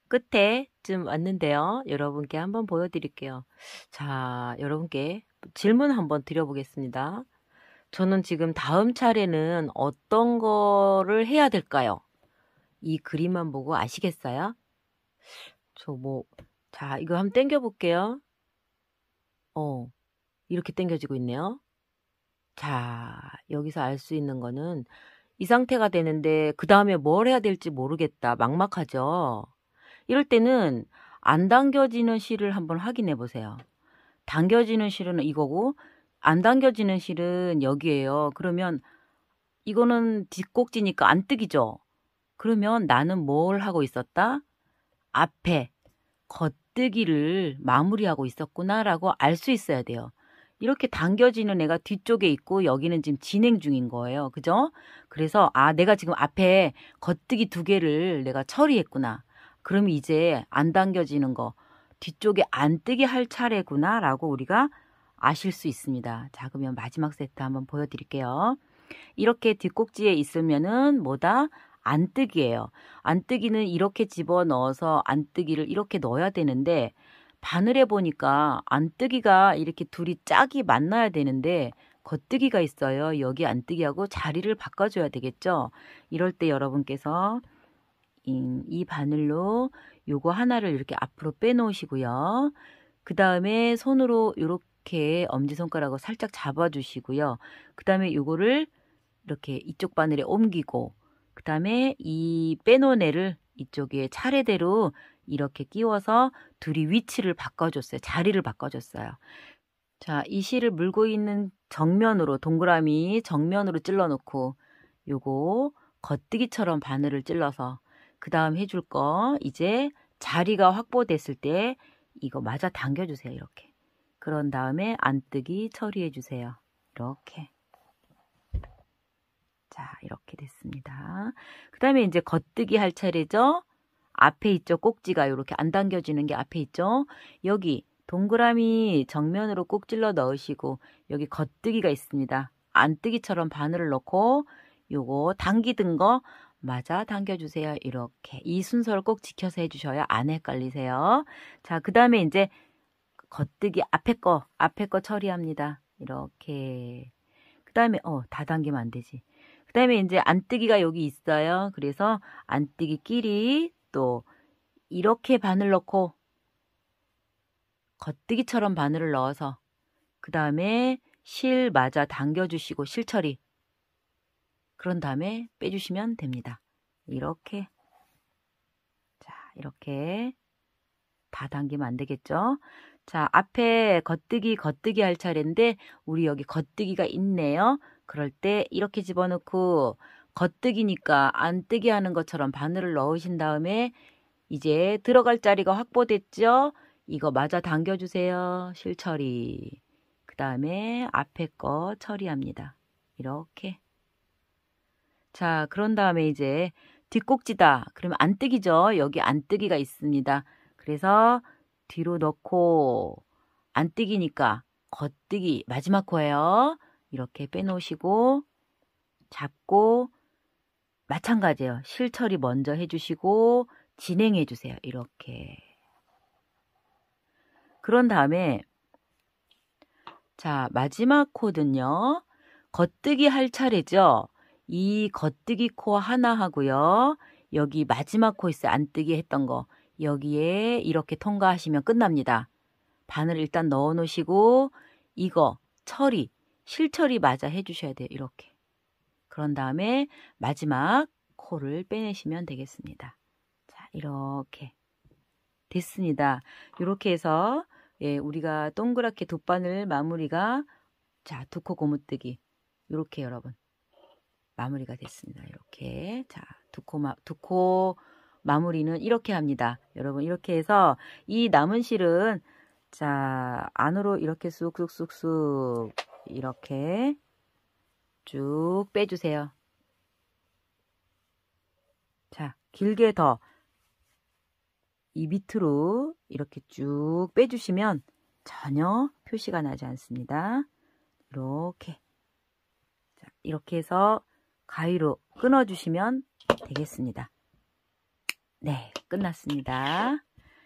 끝에 좀 왔는데요. 여러분께 한번 보여드릴게요. 자, 여러분께 질문 한번 드려보겠습니다. 저는 지금 다음 차례는 어떤 거를 해야 될까요? 이 그림만 보고 아시겠어요? 저 뭐, 자, 이거 한번 땡겨볼게요. 어, 이렇게 땡겨지고 있네요. 자, 여기서 알 수 있는 거는 이 상태가 되는데 그 다음에 뭘 해야 될지 모르겠다. 막막하죠. 이럴 때는 안 당겨지는 실을 한번 확인해 보세요. 당겨지는 실은 이거고 안 당겨지는 실은 여기에요. 그러면 이거는 뒷꼭지니까 안 뜨기죠. 그러면 나는 뭘 하고 있었다? 앞에 겉뜨기를 마무리하고 있었구나라고 알 수 있어야 돼요. 이렇게 당겨지는 애가 뒤쪽에 있고 여기는 지금 진행 중인 거예요. 그죠? 그래서 아 내가 지금 앞에 겉뜨기 두 개를 내가 처리했구나. 그럼 이제 안 당겨지는 거 뒤쪽에 안 뜨게 할 차례구나 라고 우리가 아실 수 있습니다. 자 그러면 마지막 세트 한번 보여드릴게요. 이렇게 뒷꼭지에 있으면은 뭐다? 안뜨기예요. 안뜨기는 이렇게 집어넣어서 안뜨기를 이렇게 넣어야 되는데 바늘에 보니까 안뜨기가 이렇게 둘이 짝이 만나야 되는데 겉뜨기가 있어요. 여기 안뜨기하고 자리를 바꿔줘야 되겠죠. 이럴 때 여러분께서 이, 바늘로 요거 하나를 이렇게 앞으로 빼놓으시고요. 그 다음에 손으로 이렇게 엄지손가락을 살짝 잡아주시고요. 그 다음에 요거를 이렇게 이쪽 바늘에 옮기고 그 다음에 이 빼놓은 애를 이쪽에 차례대로 이렇게 끼워서 둘이 위치를 바꿔줬어요. 자리를 바꿔줬어요. 자, 이 실을 물고 있는 정면으로 동그라미 정면으로 찔러놓고 요거 겉뜨기처럼 바늘을 찔러서 그 다음 해줄 거 이제 자리가 확보됐을 때 이거 맞아 당겨주세요. 이렇게. 그런 다음에 안뜨기 처리해주세요. 이렇게. 자, 이렇게 됐습니다. 그 다음에 이제 겉뜨기 할 차례죠. 앞에 있죠. 꼭지가 이렇게 안 당겨지는 게 앞에 있죠. 여기 동그라미 정면으로 꼭 찔러 넣으시고 여기 겉뜨기가 있습니다. 안뜨기처럼 바늘을 넣고 요거 당기든 거 맞아 당겨주세요. 이렇게 이 순서를 꼭 지켜서 해주셔야 안 헷갈리세요. 자, 그 다음에 이제 겉뜨기 앞에 거, 앞에 거 처리합니다. 이렇게 그 다음에 어, 다 당기면 안 되지. 그 다음에 이제 안뜨기가 여기 있어요. 그래서 안뜨기끼리 또 이렇게 바늘 넣고 겉뜨기처럼 바늘을 넣어서 그 다음에 실 맞아 당겨주시고 실처리 그런 다음에 빼주시면 됩니다. 이렇게 자 이렇게 다 당기면 안 되겠죠? 자 앞에 겉뜨기 겉뜨기 할 차례인데 우리 여기 겉뜨기가 있네요. 그럴 때 이렇게 집어넣고 겉뜨기니까 안 뜨게 하는 것처럼 바늘을 넣으신 다음에 이제 들어갈 자리가 확보됐죠? 이거 맞아 당겨주세요. 실처리. 그 다음에 앞에 거 처리합니다. 이렇게. 자, 그런 다음에 이제 뒷꼭지다. 그러면 안뜨기죠. 여기 안뜨기가 있습니다. 그래서 뒤로 넣고 안뜨기니까 겉뜨기 마지막 코예요 이렇게 빼놓으시고 잡고 마찬가지예요. 실처리 먼저 해주시고 진행해 주세요. 이렇게. 그런 다음에 자 마지막 코드는요. 겉뜨기 할 차례죠. 이 겉뜨기 코 하나 하고요. 여기 마지막 코이스 안뜨기 했던 거 여기에 이렇게 통과하시면 끝납니다. 바늘 일단 넣어 놓으시고 이거 처리 실처리 맞아 해주셔야 돼요. 이렇게. 그런 다음에 마지막 코를 빼내시면 되겠습니다. 자, 이렇게 됐습니다. 이렇게 해서 예, 우리가 동그랗게 돗바늘 마무리가 자, 두 코 고무뜨기 이렇게 여러분 마무리가 됐습니다. 이렇게 자, 두코 두코 마무리는 이렇게 합니다. 여러분 이렇게 해서 이 남은 실은 자 안으로 이렇게 쑥쑥쑥쑥 이렇게 쭉 빼주세요. 자, 길게 더 이 밑으로 이렇게 쭉 빼주시면 전혀 표시가 나지 않습니다. 이렇게 자, 이렇게 해서 가위로 끊어주시면 되겠습니다. 네, 끝났습니다.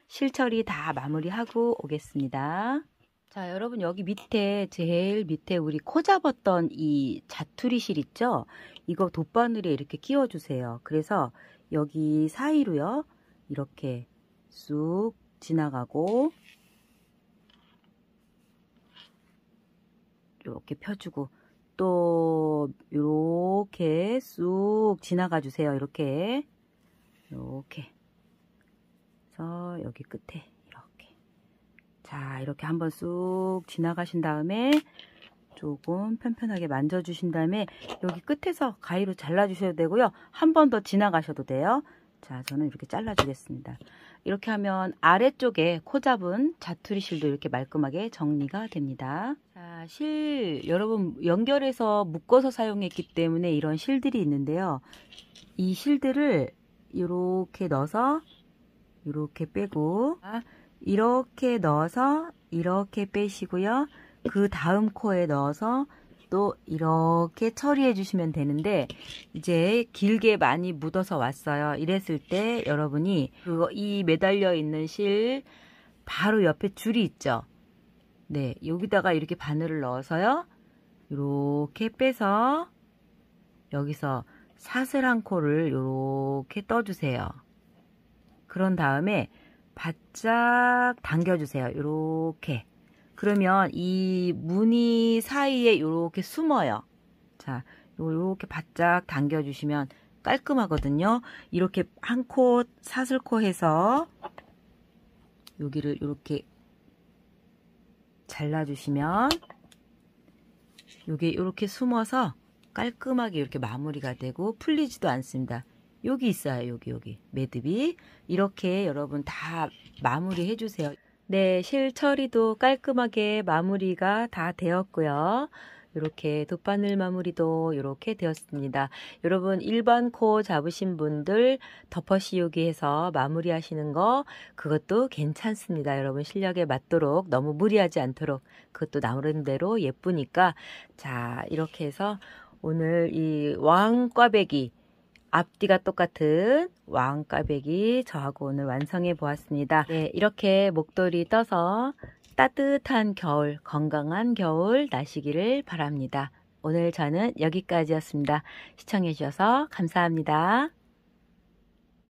실처리 다 마무리하고 오겠습니다. 자, 여러분 여기 밑에 제일 밑에 우리 코 잡았던 이 자투리 실 있죠? 이거 돗바늘에 이렇게 끼워 주세요. 그래서 여기 사이로요. 이렇게 쑥 지나가고 이렇게 펴주고 또 이렇게 쑥 지나가 주세요. 이렇게 이렇게 그래서 여기 끝에 자 이렇게 한번 쑥 지나가신 다음에 조금 편편하게 만져주신 다음에 여기 끝에서 가위로 잘라주셔도 되고요. 한 번 더 지나가셔도 돼요. 자 저는 이렇게 잘라주겠습니다. 이렇게 하면 아래쪽에 코 잡은 자투리 실도 이렇게 말끔하게 정리가 됩니다. 자, 실 여러분 연결해서 묶어서 사용했기 때문에 이런 실들이 있는데요. 이 실들을 이렇게 넣어서 이렇게 빼고 이렇게 넣어서 이렇게 빼시고요. 그 다음 코에 넣어서 또 이렇게 처리해 주시면 되는데 이제 길게 많이 묻어서 왔어요. 이랬을 때 여러분이 이 매달려 있는 실 바로 옆에 줄이 있죠. 네, 여기다가 이렇게 바늘을 넣어서요. 이렇게 빼서 여기서 사슬 한 코를 이렇게 떠주세요. 그런 다음에 바짝 당겨주세요. 이렇게 그러면 이 무늬 사이에 이렇게 숨어요. 자, 이렇게 바짝 당겨주시면 깔끔하거든요. 이렇게 한 코 사슬코 해서 여기를 이렇게 잘라주시면 이게 이렇게 숨어서 깔끔하게 이렇게 마무리가 되고 풀리지도 않습니다. 여기 있어요. 여기 여기 매듭이 이렇게 여러분 다 마무리 해주세요. 네, 실 처리도 깔끔하게 마무리가 다 되었고요. 이렇게 돗바늘 마무리도 이렇게 되었습니다. 여러분 일반 코 잡으신 분들 덮어 씌우기 해서 마무리 하시는 거 그것도 괜찮습니다. 여러분 실력에 맞도록 너무 무리하지 않도록 그것도 나는대로 예쁘니까 자 이렇게 해서 오늘 이 왕꽈배기 앞뒤가 똑같은 왕가백이 저하고 오늘 완성해 보았습니다. 네, 이렇게 목도리 떠서 따뜻한 겨울, 건강한 겨울 나시기를 바랍니다. 오늘 저는 여기까지였습니다. 시청해주셔서 감사합니다.